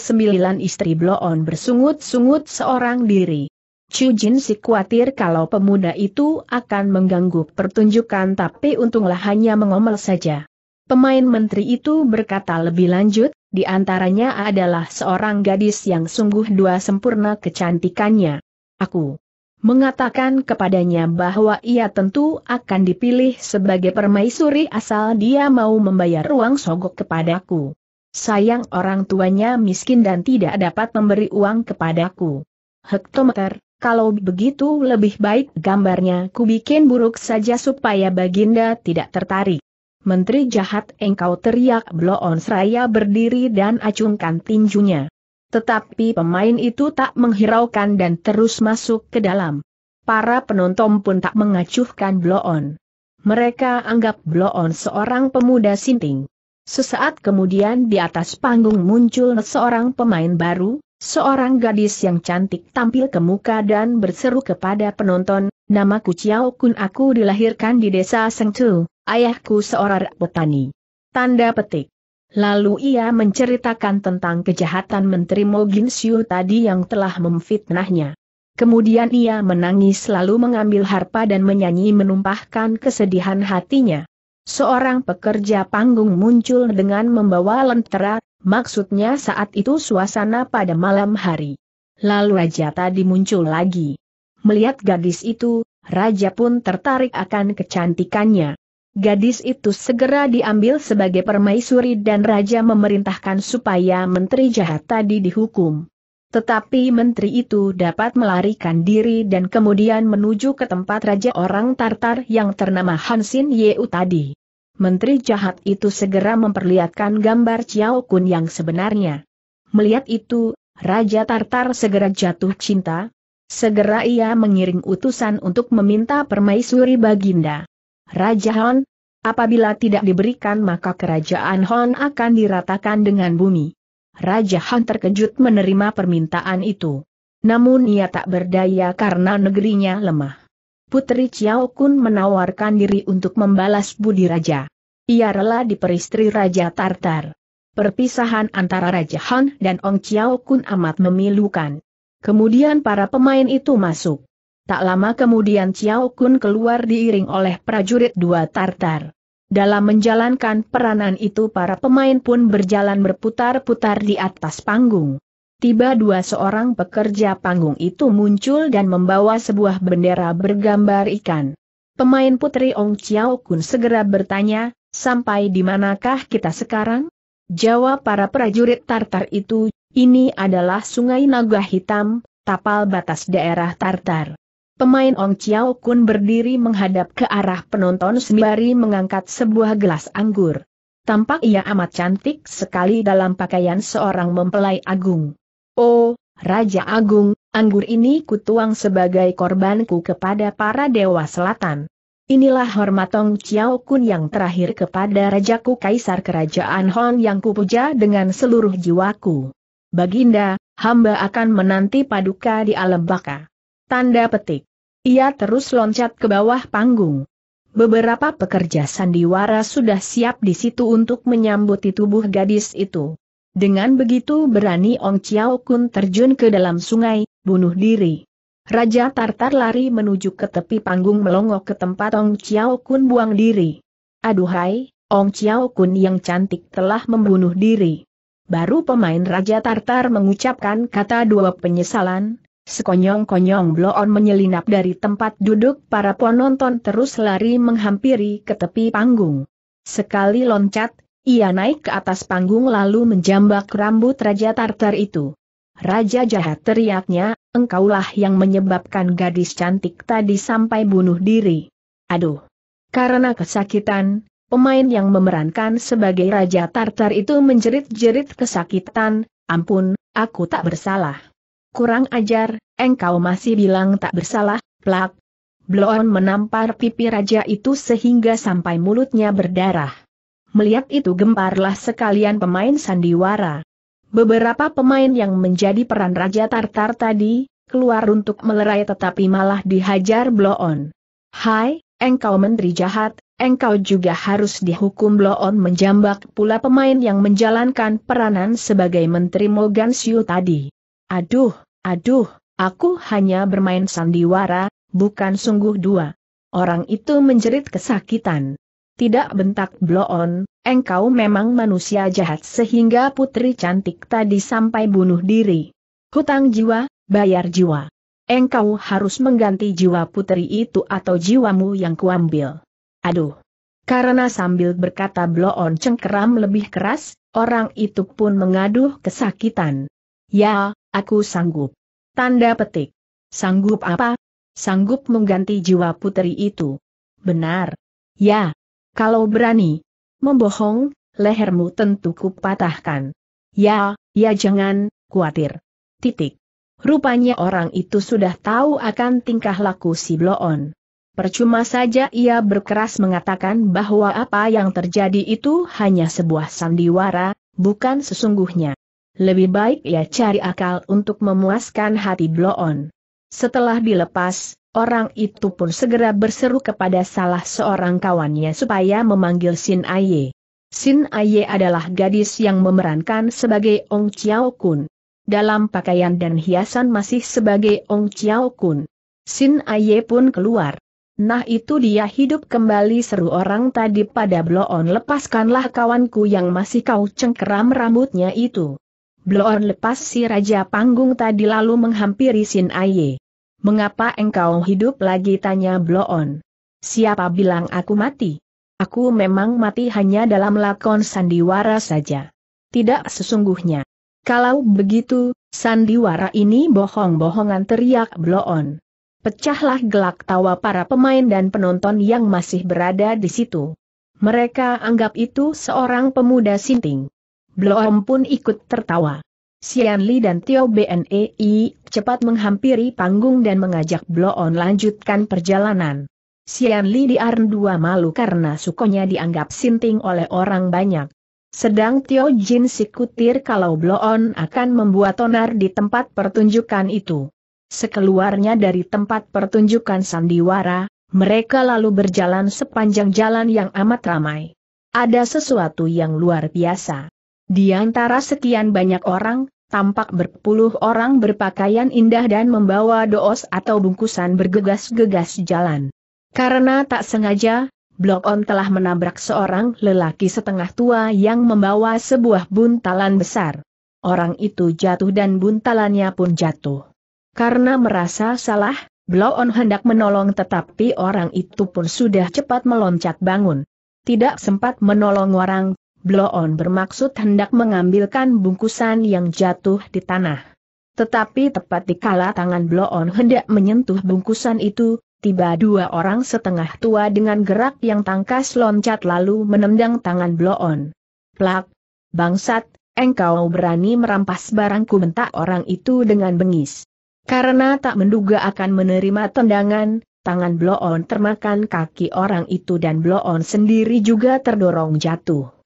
istri bloon bersungut-sungut seorang diri. Chu Jin si khawatir kalau pemuda itu akan mengganggu pertunjukan tapi untunglah hanya mengomel saja. Pemain menteri itu berkata lebih lanjut, di antaranya adalah seorang gadis yang sungguh dua sempurna kecantikannya. Aku mengatakan kepadanya bahwa ia tentu akan dipilih sebagai permaisuri asal dia mau membayar uang sogok kepadaku. Sayang orang tuanya miskin dan tidak dapat memberi uang kepadaku. Hektometer kalau begitu lebih baik gambarnya ku bikin buruk saja supaya Baginda tidak tertarik. Menteri jahat engkau teriak Bloon Seraya berdiri dan acungkan tinjunya. Tetapi pemain itu tak menghiraukan dan terus masuk ke dalam. Para penonton pun tak mengacuhkan Bloon. Mereka anggap Bloon seorang pemuda sinting. Sesaat kemudian di atas panggung muncul seorang pemain baru, Seorang gadis yang cantik tampil ke muka dan berseru kepada penonton, namaku Chiao Kun aku dilahirkan di desa Sengtu, ayahku seorang petani. Tanda petik. Lalu ia menceritakan tentang kejahatan Menteri Mogin Siu tadi yang telah memfitnahnya. Kemudian ia menangis lalu mengambil harpa dan menyanyi menumpahkan kesedihan hatinya. Seorang pekerja panggung muncul dengan membawa lentera, maksudnya saat itu suasana pada malam hari. Lalu Raja tadi muncul lagi. Melihat gadis itu, Raja pun tertarik akan kecantikannya. Gadis itu segera diambil sebagai permaisuri dan Raja memerintahkan supaya menteri jahat tadi dihukum. Tetapi menteri itu dapat melarikan diri dan kemudian menuju ke tempat Raja orang Tartar yang ternama Hansin Yeu tadi menteri jahat itu segera memperlihatkan gambar Chiao Kun yang sebenarnya. Melihat itu, Raja Tartar segera jatuh cinta. Segera ia mengirim utusan untuk meminta permaisuri Baginda. Raja Han, apabila tidak diberikan maka kerajaan Han akan diratakan dengan bumi. Raja Han terkejut menerima permintaan itu. Namun ia tak berdaya karena negerinya lemah. Putri Chiao Kun menawarkan diri untuk membalas budi raja. Ia rela diperistri Raja Tartar. Perpisahan antara Raja Han dan Ong Chiao Kun amat memilukan. Kemudian para pemain itu masuk. Tak lama kemudian Chiao Kun keluar diiring oleh prajurit dua Tartar. Dalam menjalankan peranan itu para pemain pun berjalan berputar-putar di atas panggung tiba dua seorang pekerja panggung itu muncul dan membawa sebuah bendera bergambar ikan. Pemain putri Ong Chiao Kun segera bertanya, sampai di manakah kita sekarang? Jawab para prajurit Tartar itu, ini adalah sungai Naga Hitam, tapal batas daerah Tartar. Pemain Ong Chiao Kun berdiri menghadap ke arah penonton sembari mengangkat sebuah gelas anggur. Tampak ia amat cantik sekali dalam pakaian seorang mempelai agung. Oh, Raja Agung, anggur ini kutuang sebagai korbanku kepada para dewa selatan. Inilah hormatong Tong Chiao Kun yang terakhir kepada Rajaku Kaisar Kerajaan Hon yang kupuja dengan seluruh jiwaku. Baginda, hamba akan menanti paduka di alam baka. Tanda petik. Ia terus loncat ke bawah panggung. Beberapa pekerja sandiwara sudah siap di situ untuk menyambuti tubuh gadis itu. Dengan begitu berani Ong Chiao Kun terjun ke dalam sungai, bunuh diri. Raja Tartar lari menuju ke tepi panggung melongok ke tempat Ong Chiao Kun buang diri. Aduhai, Ong Chiao Kun yang cantik telah membunuh diri. Baru pemain Raja Tartar mengucapkan kata dua penyesalan, sekonyong-konyong Bloon menyelinap dari tempat duduk para penonton terus lari menghampiri ke tepi panggung. Sekali loncat, ia naik ke atas panggung lalu menjambak rambut Raja Tartar itu. Raja jahat teriaknya, engkaulah yang menyebabkan gadis cantik tadi sampai bunuh diri. Aduh! Karena kesakitan, pemain yang memerankan sebagai Raja Tartar itu menjerit-jerit kesakitan, ampun, aku tak bersalah. Kurang ajar, engkau masih bilang tak bersalah, plak. Bloon menampar pipi raja itu sehingga sampai mulutnya berdarah. Melihat itu gemparlah sekalian pemain sandiwara. Beberapa pemain yang menjadi peran Raja Tartar tadi, keluar untuk melerai tetapi malah dihajar bloon. Hai, engkau menteri jahat, engkau juga harus dihukum bloon menjambak pula pemain yang menjalankan peranan sebagai menteri Mogan Siu tadi. Aduh, aduh, aku hanya bermain sandiwara, bukan sungguh dua. Orang itu menjerit kesakitan. Tidak bentak Bloon, engkau memang manusia jahat sehingga putri cantik tadi sampai bunuh diri. Hutang jiwa, bayar jiwa. Engkau harus mengganti jiwa putri itu atau jiwamu yang kuambil. Aduh. Karena sambil berkata Bloon cengkeram lebih keras, orang itu pun mengaduh kesakitan. Ya, aku sanggup. Tanda petik. Sanggup apa? Sanggup mengganti jiwa putri itu. Benar. Ya, kalau berani membohong, lehermu tentu kupatahkan. Ya, ya jangan, khawatir. Titik. Rupanya orang itu sudah tahu akan tingkah laku si Bloon. Percuma saja ia berkeras mengatakan bahwa apa yang terjadi itu hanya sebuah sandiwara, bukan sesungguhnya. Lebih baik ia cari akal untuk memuaskan hati Bloon. Setelah dilepas, Orang itu pun segera berseru kepada salah seorang kawannya supaya memanggil Sin Aye. Sin Aye adalah gadis yang memerankan sebagai Ong Chiao Kun. Dalam pakaian dan hiasan masih sebagai Ong Chiao Kun. Sin Aye pun keluar. Nah itu dia hidup kembali seru orang tadi pada Bloon lepaskanlah kawanku yang masih kau cengkeram rambutnya itu. Bloon lepas si Raja Panggung tadi lalu menghampiri Sin Aye. Mengapa engkau hidup lagi tanya Bloon? Siapa bilang aku mati? Aku memang mati hanya dalam lakon sandiwara saja. Tidak sesungguhnya. Kalau begitu, sandiwara ini bohong-bohongan teriak Bloon. Pecahlah gelak tawa para pemain dan penonton yang masih berada di situ. Mereka anggap itu seorang pemuda sinting. Bloom pun ikut tertawa. Xian Li dan Tio BNEI cepat menghampiri panggung dan mengajak Bloon lanjutkan perjalanan. Xian Li di Arn dua malu karena sukonya dianggap sinting oleh orang banyak. Sedang Tio Jin sikutir kalau Bloon akan membuat onar di tempat pertunjukan itu. Sekeluarnya dari tempat pertunjukan sandiwara, mereka lalu berjalan sepanjang jalan yang amat ramai. Ada sesuatu yang luar biasa. Di antara sekian banyak orang, tampak berpuluh orang berpakaian indah dan membawa doos atau bungkusan bergegas-gegas jalan. Karena tak sengaja, Blok On telah menabrak seorang lelaki setengah tua yang membawa sebuah buntalan besar. Orang itu jatuh dan buntalannya pun jatuh. Karena merasa salah, Blok On hendak menolong tetapi orang itu pun sudah cepat meloncat bangun. Tidak sempat menolong orang, Bloon bermaksud hendak mengambilkan bungkusan yang jatuh di tanah. Tetapi tepat di kala tangan Bloon hendak menyentuh bungkusan itu, tiba dua orang setengah tua dengan gerak yang tangkas loncat lalu menendang tangan Bloon. Plak! Bangsat, engkau berani merampas barangku bentak orang itu dengan bengis. Karena tak menduga akan menerima tendangan, tangan Bloon termakan kaki orang itu dan Bloon sendiri juga terdorong jatuh.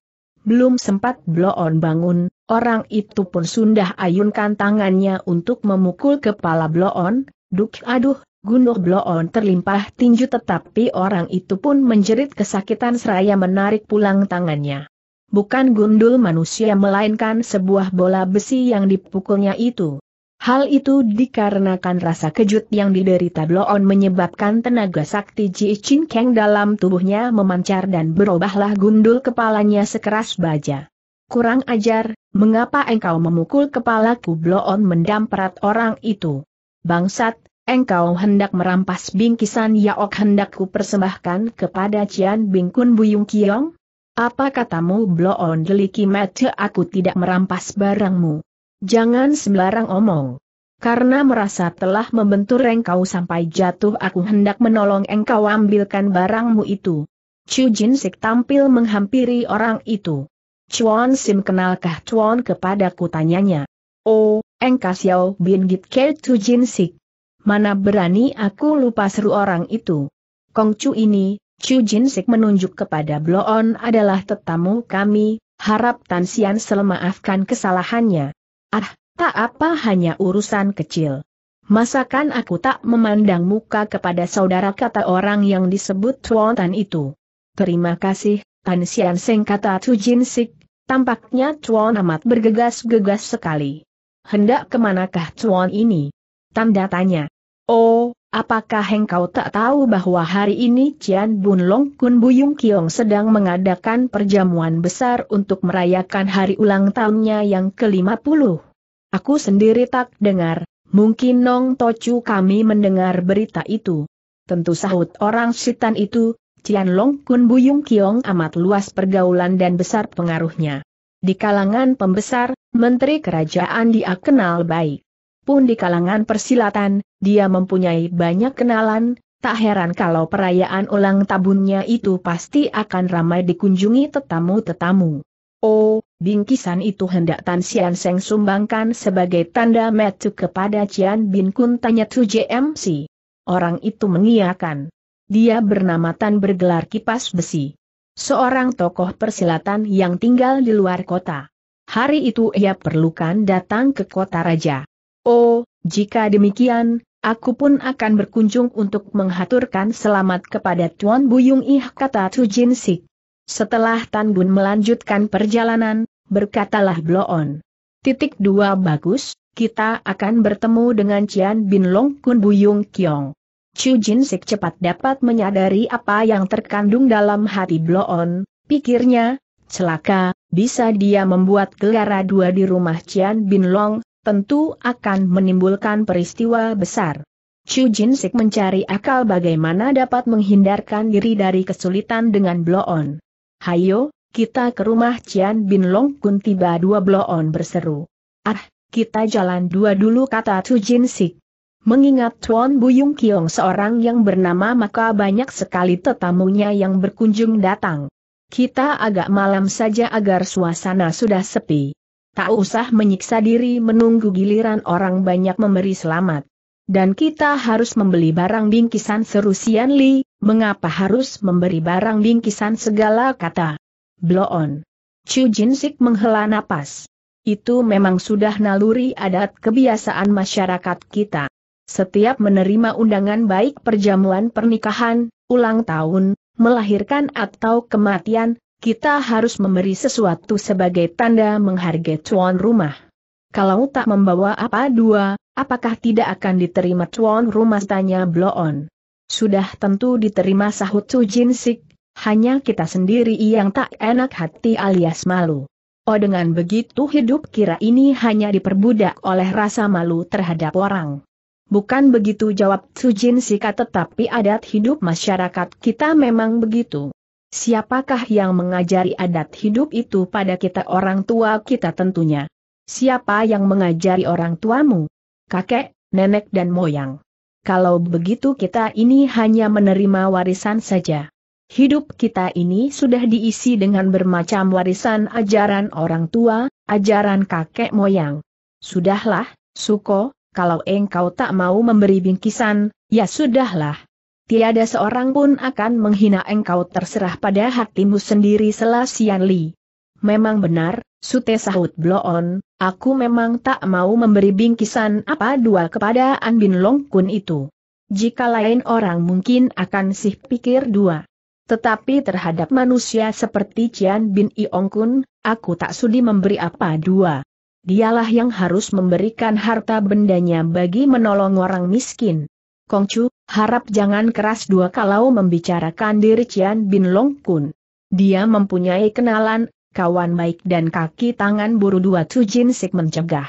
Belum sempat Bloon bangun, orang itu pun sudah ayunkan tangannya untuk memukul kepala Bloon, duk aduh, Gunung Bloon terlimpah tinju tetapi orang itu pun menjerit kesakitan seraya menarik pulang tangannya. Bukan gundul manusia melainkan sebuah bola besi yang dipukulnya itu. Hal itu dikarenakan rasa kejut yang diderita Bloon menyebabkan tenaga sakti Ji Chin Kang dalam tubuhnya memancar dan berubahlah gundul kepalanya sekeras baja. Kurang ajar, mengapa engkau memukul kepalaku Bloon mendamperat orang itu? Bangsat, engkau hendak merampas bingkisan Yaok hendakku persembahkan kepada Cian Bingkun Buyung Kiong? Apa katamu Bloon deliki mata aku tidak merampas barangmu? Jangan sembarang omong. Karena merasa telah membentur engkau sampai jatuh aku hendak menolong engkau ambilkan barangmu itu. Chu Jin Sik tampil menghampiri orang itu. Chuan Sim kenalkah Chuan kepadaku tanyanya. Oh, engkau Xiao Bin Git Ke Chu Jin Sik. Mana berani aku lupa seru orang itu. Kong Chu ini, Chu Jin Sik menunjuk kepada Bloon adalah tetamu kami, harap Tansian Sel selemaafkan kesalahannya. Ah, tak apa hanya urusan kecil. Masakan aku tak memandang muka kepada saudara kata orang yang disebut Tuan itu. Terima kasih, Tan Sian Seng kata Tu Jin Sik, tampaknya Tuan amat bergegas-gegas sekali. Hendak kemanakah Tuan ini? Tanda tanya. Oh, Apakah engkau tak tahu bahwa hari ini Cian Bun Long Kun Buyung Kiong sedang mengadakan perjamuan besar untuk merayakan hari ulang tahunnya yang ke-50? Aku sendiri tak dengar, mungkin Nong Tocu kami mendengar berita itu. Tentu sahut orang sitan itu, Cian Long Kun Buyung Kiong amat luas pergaulan dan besar pengaruhnya. Di kalangan pembesar, menteri kerajaan dia kenal baik. Pun di kalangan persilatan, dia mempunyai banyak kenalan, tak heran kalau perayaan ulang tabunnya itu pasti akan ramai dikunjungi tetamu-tetamu. Oh, bingkisan itu hendak Tan Sian Seng sumbangkan sebagai tanda metu kepada Cian Bin Kun tanya Tu JMC. Orang itu mengiakan. Dia bernama Tan bergelar kipas besi. Seorang tokoh persilatan yang tinggal di luar kota. Hari itu ia perlukan datang ke kota raja. Oh, jika demikian, Aku pun akan berkunjung untuk menghaturkan selamat kepada Tuan Buyung Ih kata Tu Jin Sik. Setelah Tan Bun melanjutkan perjalanan, berkatalah Bloon. Titik dua bagus, kita akan bertemu dengan Cian Bin Long Kun Buyung Kiong. Chu Jin Sik cepat dapat menyadari apa yang terkandung dalam hati Bloon, pikirnya, celaka, bisa dia membuat gelara dua di rumah Cian Bin Long, tentu akan menimbulkan peristiwa besar. Chu Jin Sik mencari akal bagaimana dapat menghindarkan diri dari kesulitan dengan bloon. Hayo, kita ke rumah Cian Bin Long Kun tiba dua bloon berseru. Ah, kita jalan dua dulu kata Chu Jin Sik. Mengingat Tuan Buyung Kiong seorang yang bernama maka banyak sekali tetamunya yang berkunjung datang. Kita agak malam saja agar suasana sudah sepi tak usah menyiksa diri menunggu giliran orang banyak memberi selamat. Dan kita harus membeli barang bingkisan seru Sian Li, mengapa harus memberi barang bingkisan segala kata? Blow on. Chu Jin Sik menghela napas. Itu memang sudah naluri adat kebiasaan masyarakat kita. Setiap menerima undangan baik perjamuan pernikahan, ulang tahun, melahirkan atau kematian, kita harus memberi sesuatu sebagai tanda menghargai tuan rumah. Kalau tak membawa apa dua, apakah tidak akan diterima tuan rumah tanya Bloon. Sudah tentu diterima sahut Su Jin Sik, hanya kita sendiri yang tak enak hati alias malu. Oh dengan begitu hidup kira ini hanya diperbudak oleh rasa malu terhadap orang. Bukan begitu jawab Sujin Sika tetapi adat hidup masyarakat kita memang begitu. Siapakah yang mengajari adat hidup itu pada kita orang tua kita tentunya? Siapa yang mengajari orang tuamu? Kakek, nenek dan moyang. Kalau begitu kita ini hanya menerima warisan saja. Hidup kita ini sudah diisi dengan bermacam warisan ajaran orang tua, ajaran kakek moyang. Sudahlah, Suko, kalau engkau tak mau memberi bingkisan, ya sudahlah tiada seorang pun akan menghina engkau terserah pada hatimu sendiri selasian Li. Memang benar, Sute sahut Bloon, aku memang tak mau memberi bingkisan apa dua kepada An Bin Long Kun itu. Jika lain orang mungkin akan sih pikir dua. Tetapi terhadap manusia seperti Cian Bin Iong Kun, aku tak sudi memberi apa dua. Dialah yang harus memberikan harta bendanya bagi menolong orang miskin. Kongcu, Harap jangan keras dua kalau membicarakan diri Cian Bin Long Kun. Dia mempunyai kenalan, kawan baik dan kaki tangan buru dua Jin Sik mencegah.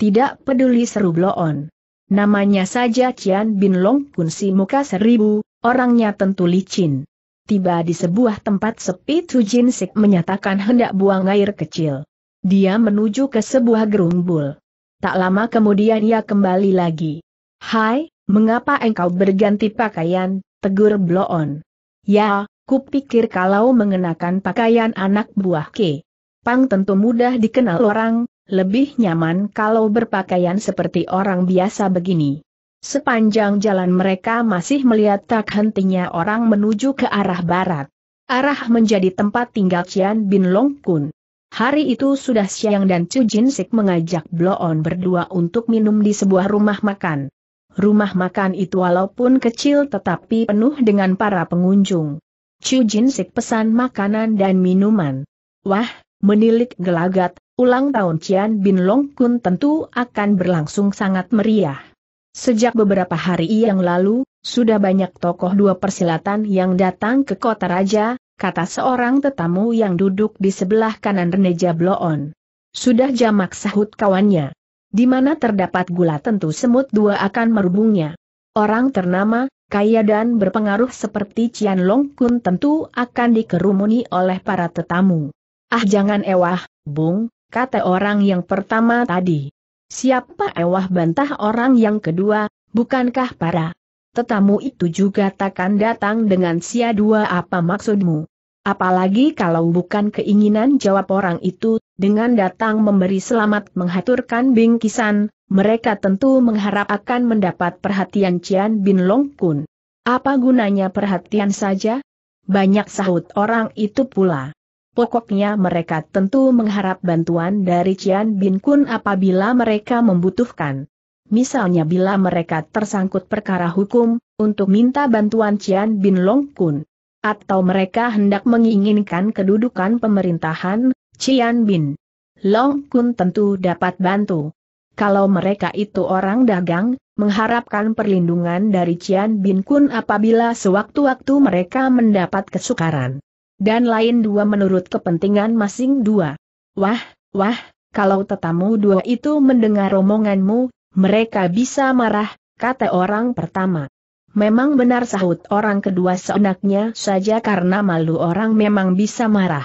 Tidak peduli seru bloon. Namanya saja Cian Bin Long Kun si muka seribu, orangnya tentu licin. Tiba di sebuah tempat sepi Jin Sik menyatakan hendak buang air kecil. Dia menuju ke sebuah gerumbul. Tak lama kemudian ia kembali lagi. Hai, Mengapa engkau berganti pakaian, tegur Bloon? Ya, kupikir kalau mengenakan pakaian anak buah ke Pang tentu mudah dikenal orang, lebih nyaman kalau berpakaian seperti orang biasa begini. Sepanjang jalan mereka masih melihat tak hentinya orang menuju ke arah barat. Arah menjadi tempat tinggal Cian Bin Long Kun. Hari itu sudah siang dan Chu Jin Sik mengajak Bloon berdua untuk minum di sebuah rumah makan. Rumah makan itu walaupun kecil tetapi penuh dengan para pengunjung. Chu Jin Sik pesan makanan dan minuman. Wah, menilik gelagat, ulang tahun Cian Bin Long Kun tentu akan berlangsung sangat meriah. Sejak beberapa hari yang lalu, sudah banyak tokoh dua persilatan yang datang ke kota raja, kata seorang tetamu yang duduk di sebelah kanan Rene Jabloon. Sudah jamak sahut kawannya. Di mana terdapat gula tentu semut dua akan merubungnya. Orang ternama, kaya dan berpengaruh seperti Cian Long Kun tentu akan dikerumuni oleh para tetamu. Ah jangan ewah, Bung, kata orang yang pertama tadi. Siapa ewah bantah orang yang kedua, bukankah para tetamu itu juga takkan datang dengan sia dua apa maksudmu? Apalagi kalau bukan keinginan jawab orang itu, dengan datang memberi selamat menghaturkan bingkisan, mereka tentu mengharap akan mendapat perhatian Cian Bin Long Kun. Apa gunanya perhatian saja? Banyak sahut orang itu pula. Pokoknya mereka tentu mengharap bantuan dari Cian Bin Kun apabila mereka membutuhkan. Misalnya bila mereka tersangkut perkara hukum, untuk minta bantuan Cian Bin Long Kun atau mereka hendak menginginkan kedudukan pemerintahan, Cian Bin Long Kun tentu dapat bantu. Kalau mereka itu orang dagang, mengharapkan perlindungan dari Cian Bin Kun apabila sewaktu-waktu mereka mendapat kesukaran. Dan lain dua menurut kepentingan masing dua. Wah, wah, kalau tetamu dua itu mendengar omonganmu, mereka bisa marah, kata orang pertama. Memang benar sahut orang kedua seenaknya saja karena malu orang memang bisa marah.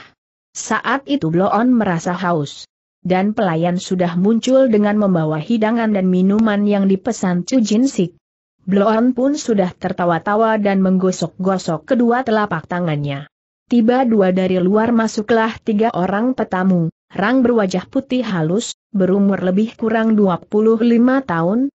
Saat itu Bloon merasa haus. Dan pelayan sudah muncul dengan membawa hidangan dan minuman yang dipesan Chu Jin Sik. Bloon pun sudah tertawa-tawa dan menggosok-gosok kedua telapak tangannya. Tiba dua dari luar masuklah tiga orang petamu, Rang berwajah putih halus, berumur lebih kurang 25 tahun,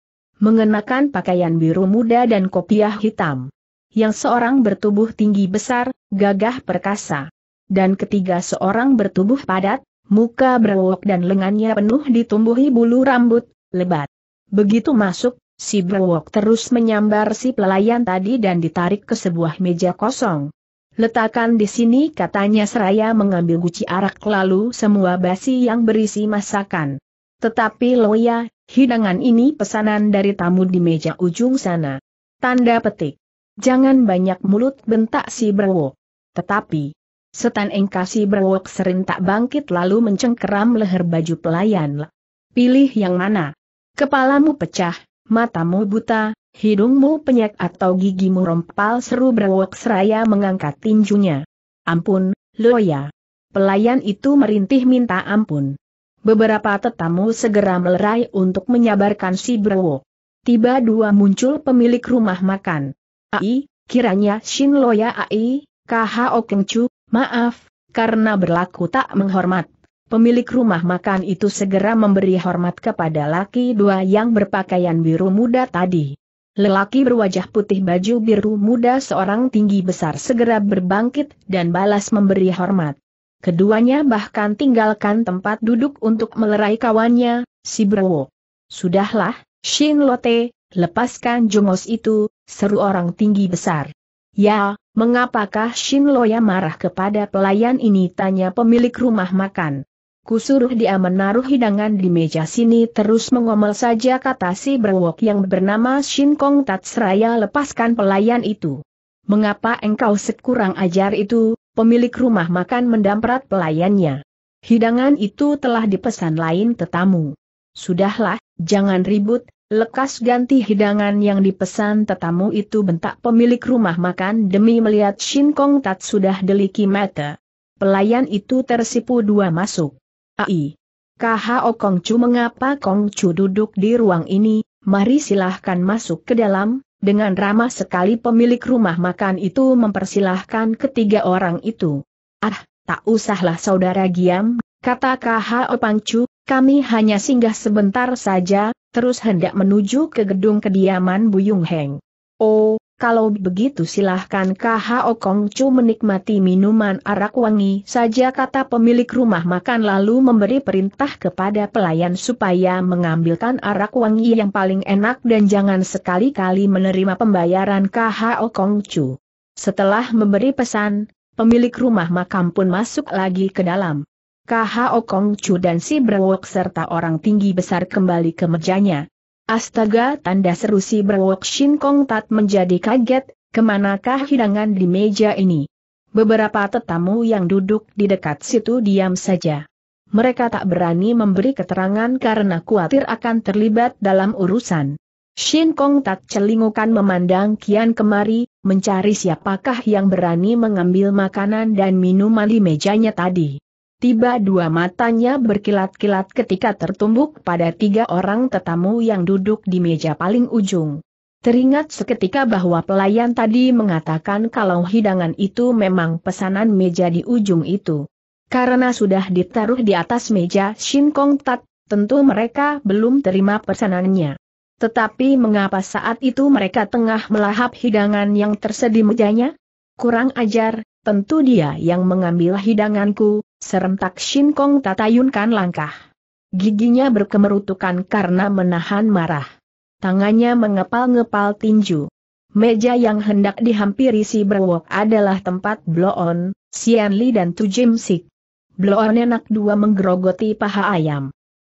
mengenakan pakaian biru muda dan kopiah hitam. Yang seorang bertubuh tinggi besar, gagah perkasa. Dan ketiga seorang bertubuh padat, muka berwok dan lengannya penuh ditumbuhi bulu rambut, lebat. Begitu masuk, si berwok terus menyambar si pelayan tadi dan ditarik ke sebuah meja kosong. Letakkan di sini katanya seraya mengambil guci arak lalu semua basi yang berisi masakan. Tetapi Loya, Hidangan ini pesanan dari tamu di meja ujung sana. Tanda petik. Jangan banyak mulut bentak si brewo. Tetapi, setan engkau engkasi sering serentak bangkit lalu mencengkeram leher baju pelayan. Pilih yang mana? Kepalamu pecah, matamu buta, hidungmu penyek atau gigimu rompal seru brewo seraya mengangkat tinjunya. Ampun, Loya. Pelayan itu merintih minta ampun. Beberapa tetamu segera melerai untuk menyabarkan si Brewo. Tiba dua muncul pemilik rumah makan. Ai, kiranya Shin Loya Ai, KHO Kengcu, maaf, karena berlaku tak menghormat. Pemilik rumah makan itu segera memberi hormat kepada laki dua yang berpakaian biru muda tadi. Lelaki berwajah putih baju biru muda seorang tinggi besar segera berbangkit dan balas memberi hormat. Keduanya bahkan tinggalkan tempat duduk untuk melerai kawannya, si Brewo. Sudahlah, Shin Lote, lepaskan jongos itu, seru orang tinggi besar. Ya, mengapakah Shin Loya marah kepada pelayan ini tanya pemilik rumah makan. Kusuruh dia menaruh hidangan di meja sini terus mengomel saja kata si berwok yang bernama Shin Kong Tat Seraya lepaskan pelayan itu. Mengapa engkau sekurang ajar itu, pemilik rumah makan mendamprat pelayannya. Hidangan itu telah dipesan lain tetamu. Sudahlah, jangan ribut, lekas ganti hidangan yang dipesan tetamu itu bentak pemilik rumah makan demi melihat Shin Kong Tat sudah deliki mata. Pelayan itu tersipu dua masuk. Ai. O Kong Chu mengapa Kong Chu duduk di ruang ini, mari silahkan masuk ke dalam, dengan ramah sekali pemilik rumah makan itu mempersilahkan ketiga orang itu. Ah, tak usahlah saudara giam, kata KHO Pangcu, kami hanya singgah sebentar saja, terus hendak menuju ke gedung kediaman Buyung Heng. Oh, kalau begitu silahkan KHO Kong Chu menikmati minuman arak wangi saja kata pemilik rumah makan lalu memberi perintah kepada pelayan supaya mengambilkan arak wangi yang paling enak dan jangan sekali-kali menerima pembayaran KHO Kong Chu. Setelah memberi pesan, pemilik rumah makan pun masuk lagi ke dalam. KHO Kong Chu dan si Brewok serta orang tinggi besar kembali ke mejanya. Astaga tanda seru si berwok Shin Kong Tat menjadi kaget, kemanakah hidangan di meja ini? Beberapa tetamu yang duduk di dekat situ diam saja. Mereka tak berani memberi keterangan karena khawatir akan terlibat dalam urusan. Shin Kong tak celingukan memandang kian kemari, mencari siapakah yang berani mengambil makanan dan minuman di mejanya tadi. Tiba dua matanya berkilat-kilat ketika tertumbuk pada tiga orang tetamu yang duduk di meja paling ujung. Teringat seketika bahwa pelayan tadi mengatakan kalau hidangan itu memang pesanan meja di ujung itu. Karena sudah ditaruh di atas meja Shin Kong Tat, tentu mereka belum terima pesanannya. Tetapi mengapa saat itu mereka tengah melahap hidangan yang tersedia mejanya? Kurang ajar, tentu dia yang mengambil hidanganku, Serentak Shin Kong tatayunkan langkah. Giginya berkemerutukan karena menahan marah. Tangannya mengepal-ngepal tinju. Meja yang hendak dihampiri si Brewok adalah tempat bloon, Sian Li dan Tujim Sik. Bloon enak dua menggerogoti paha ayam.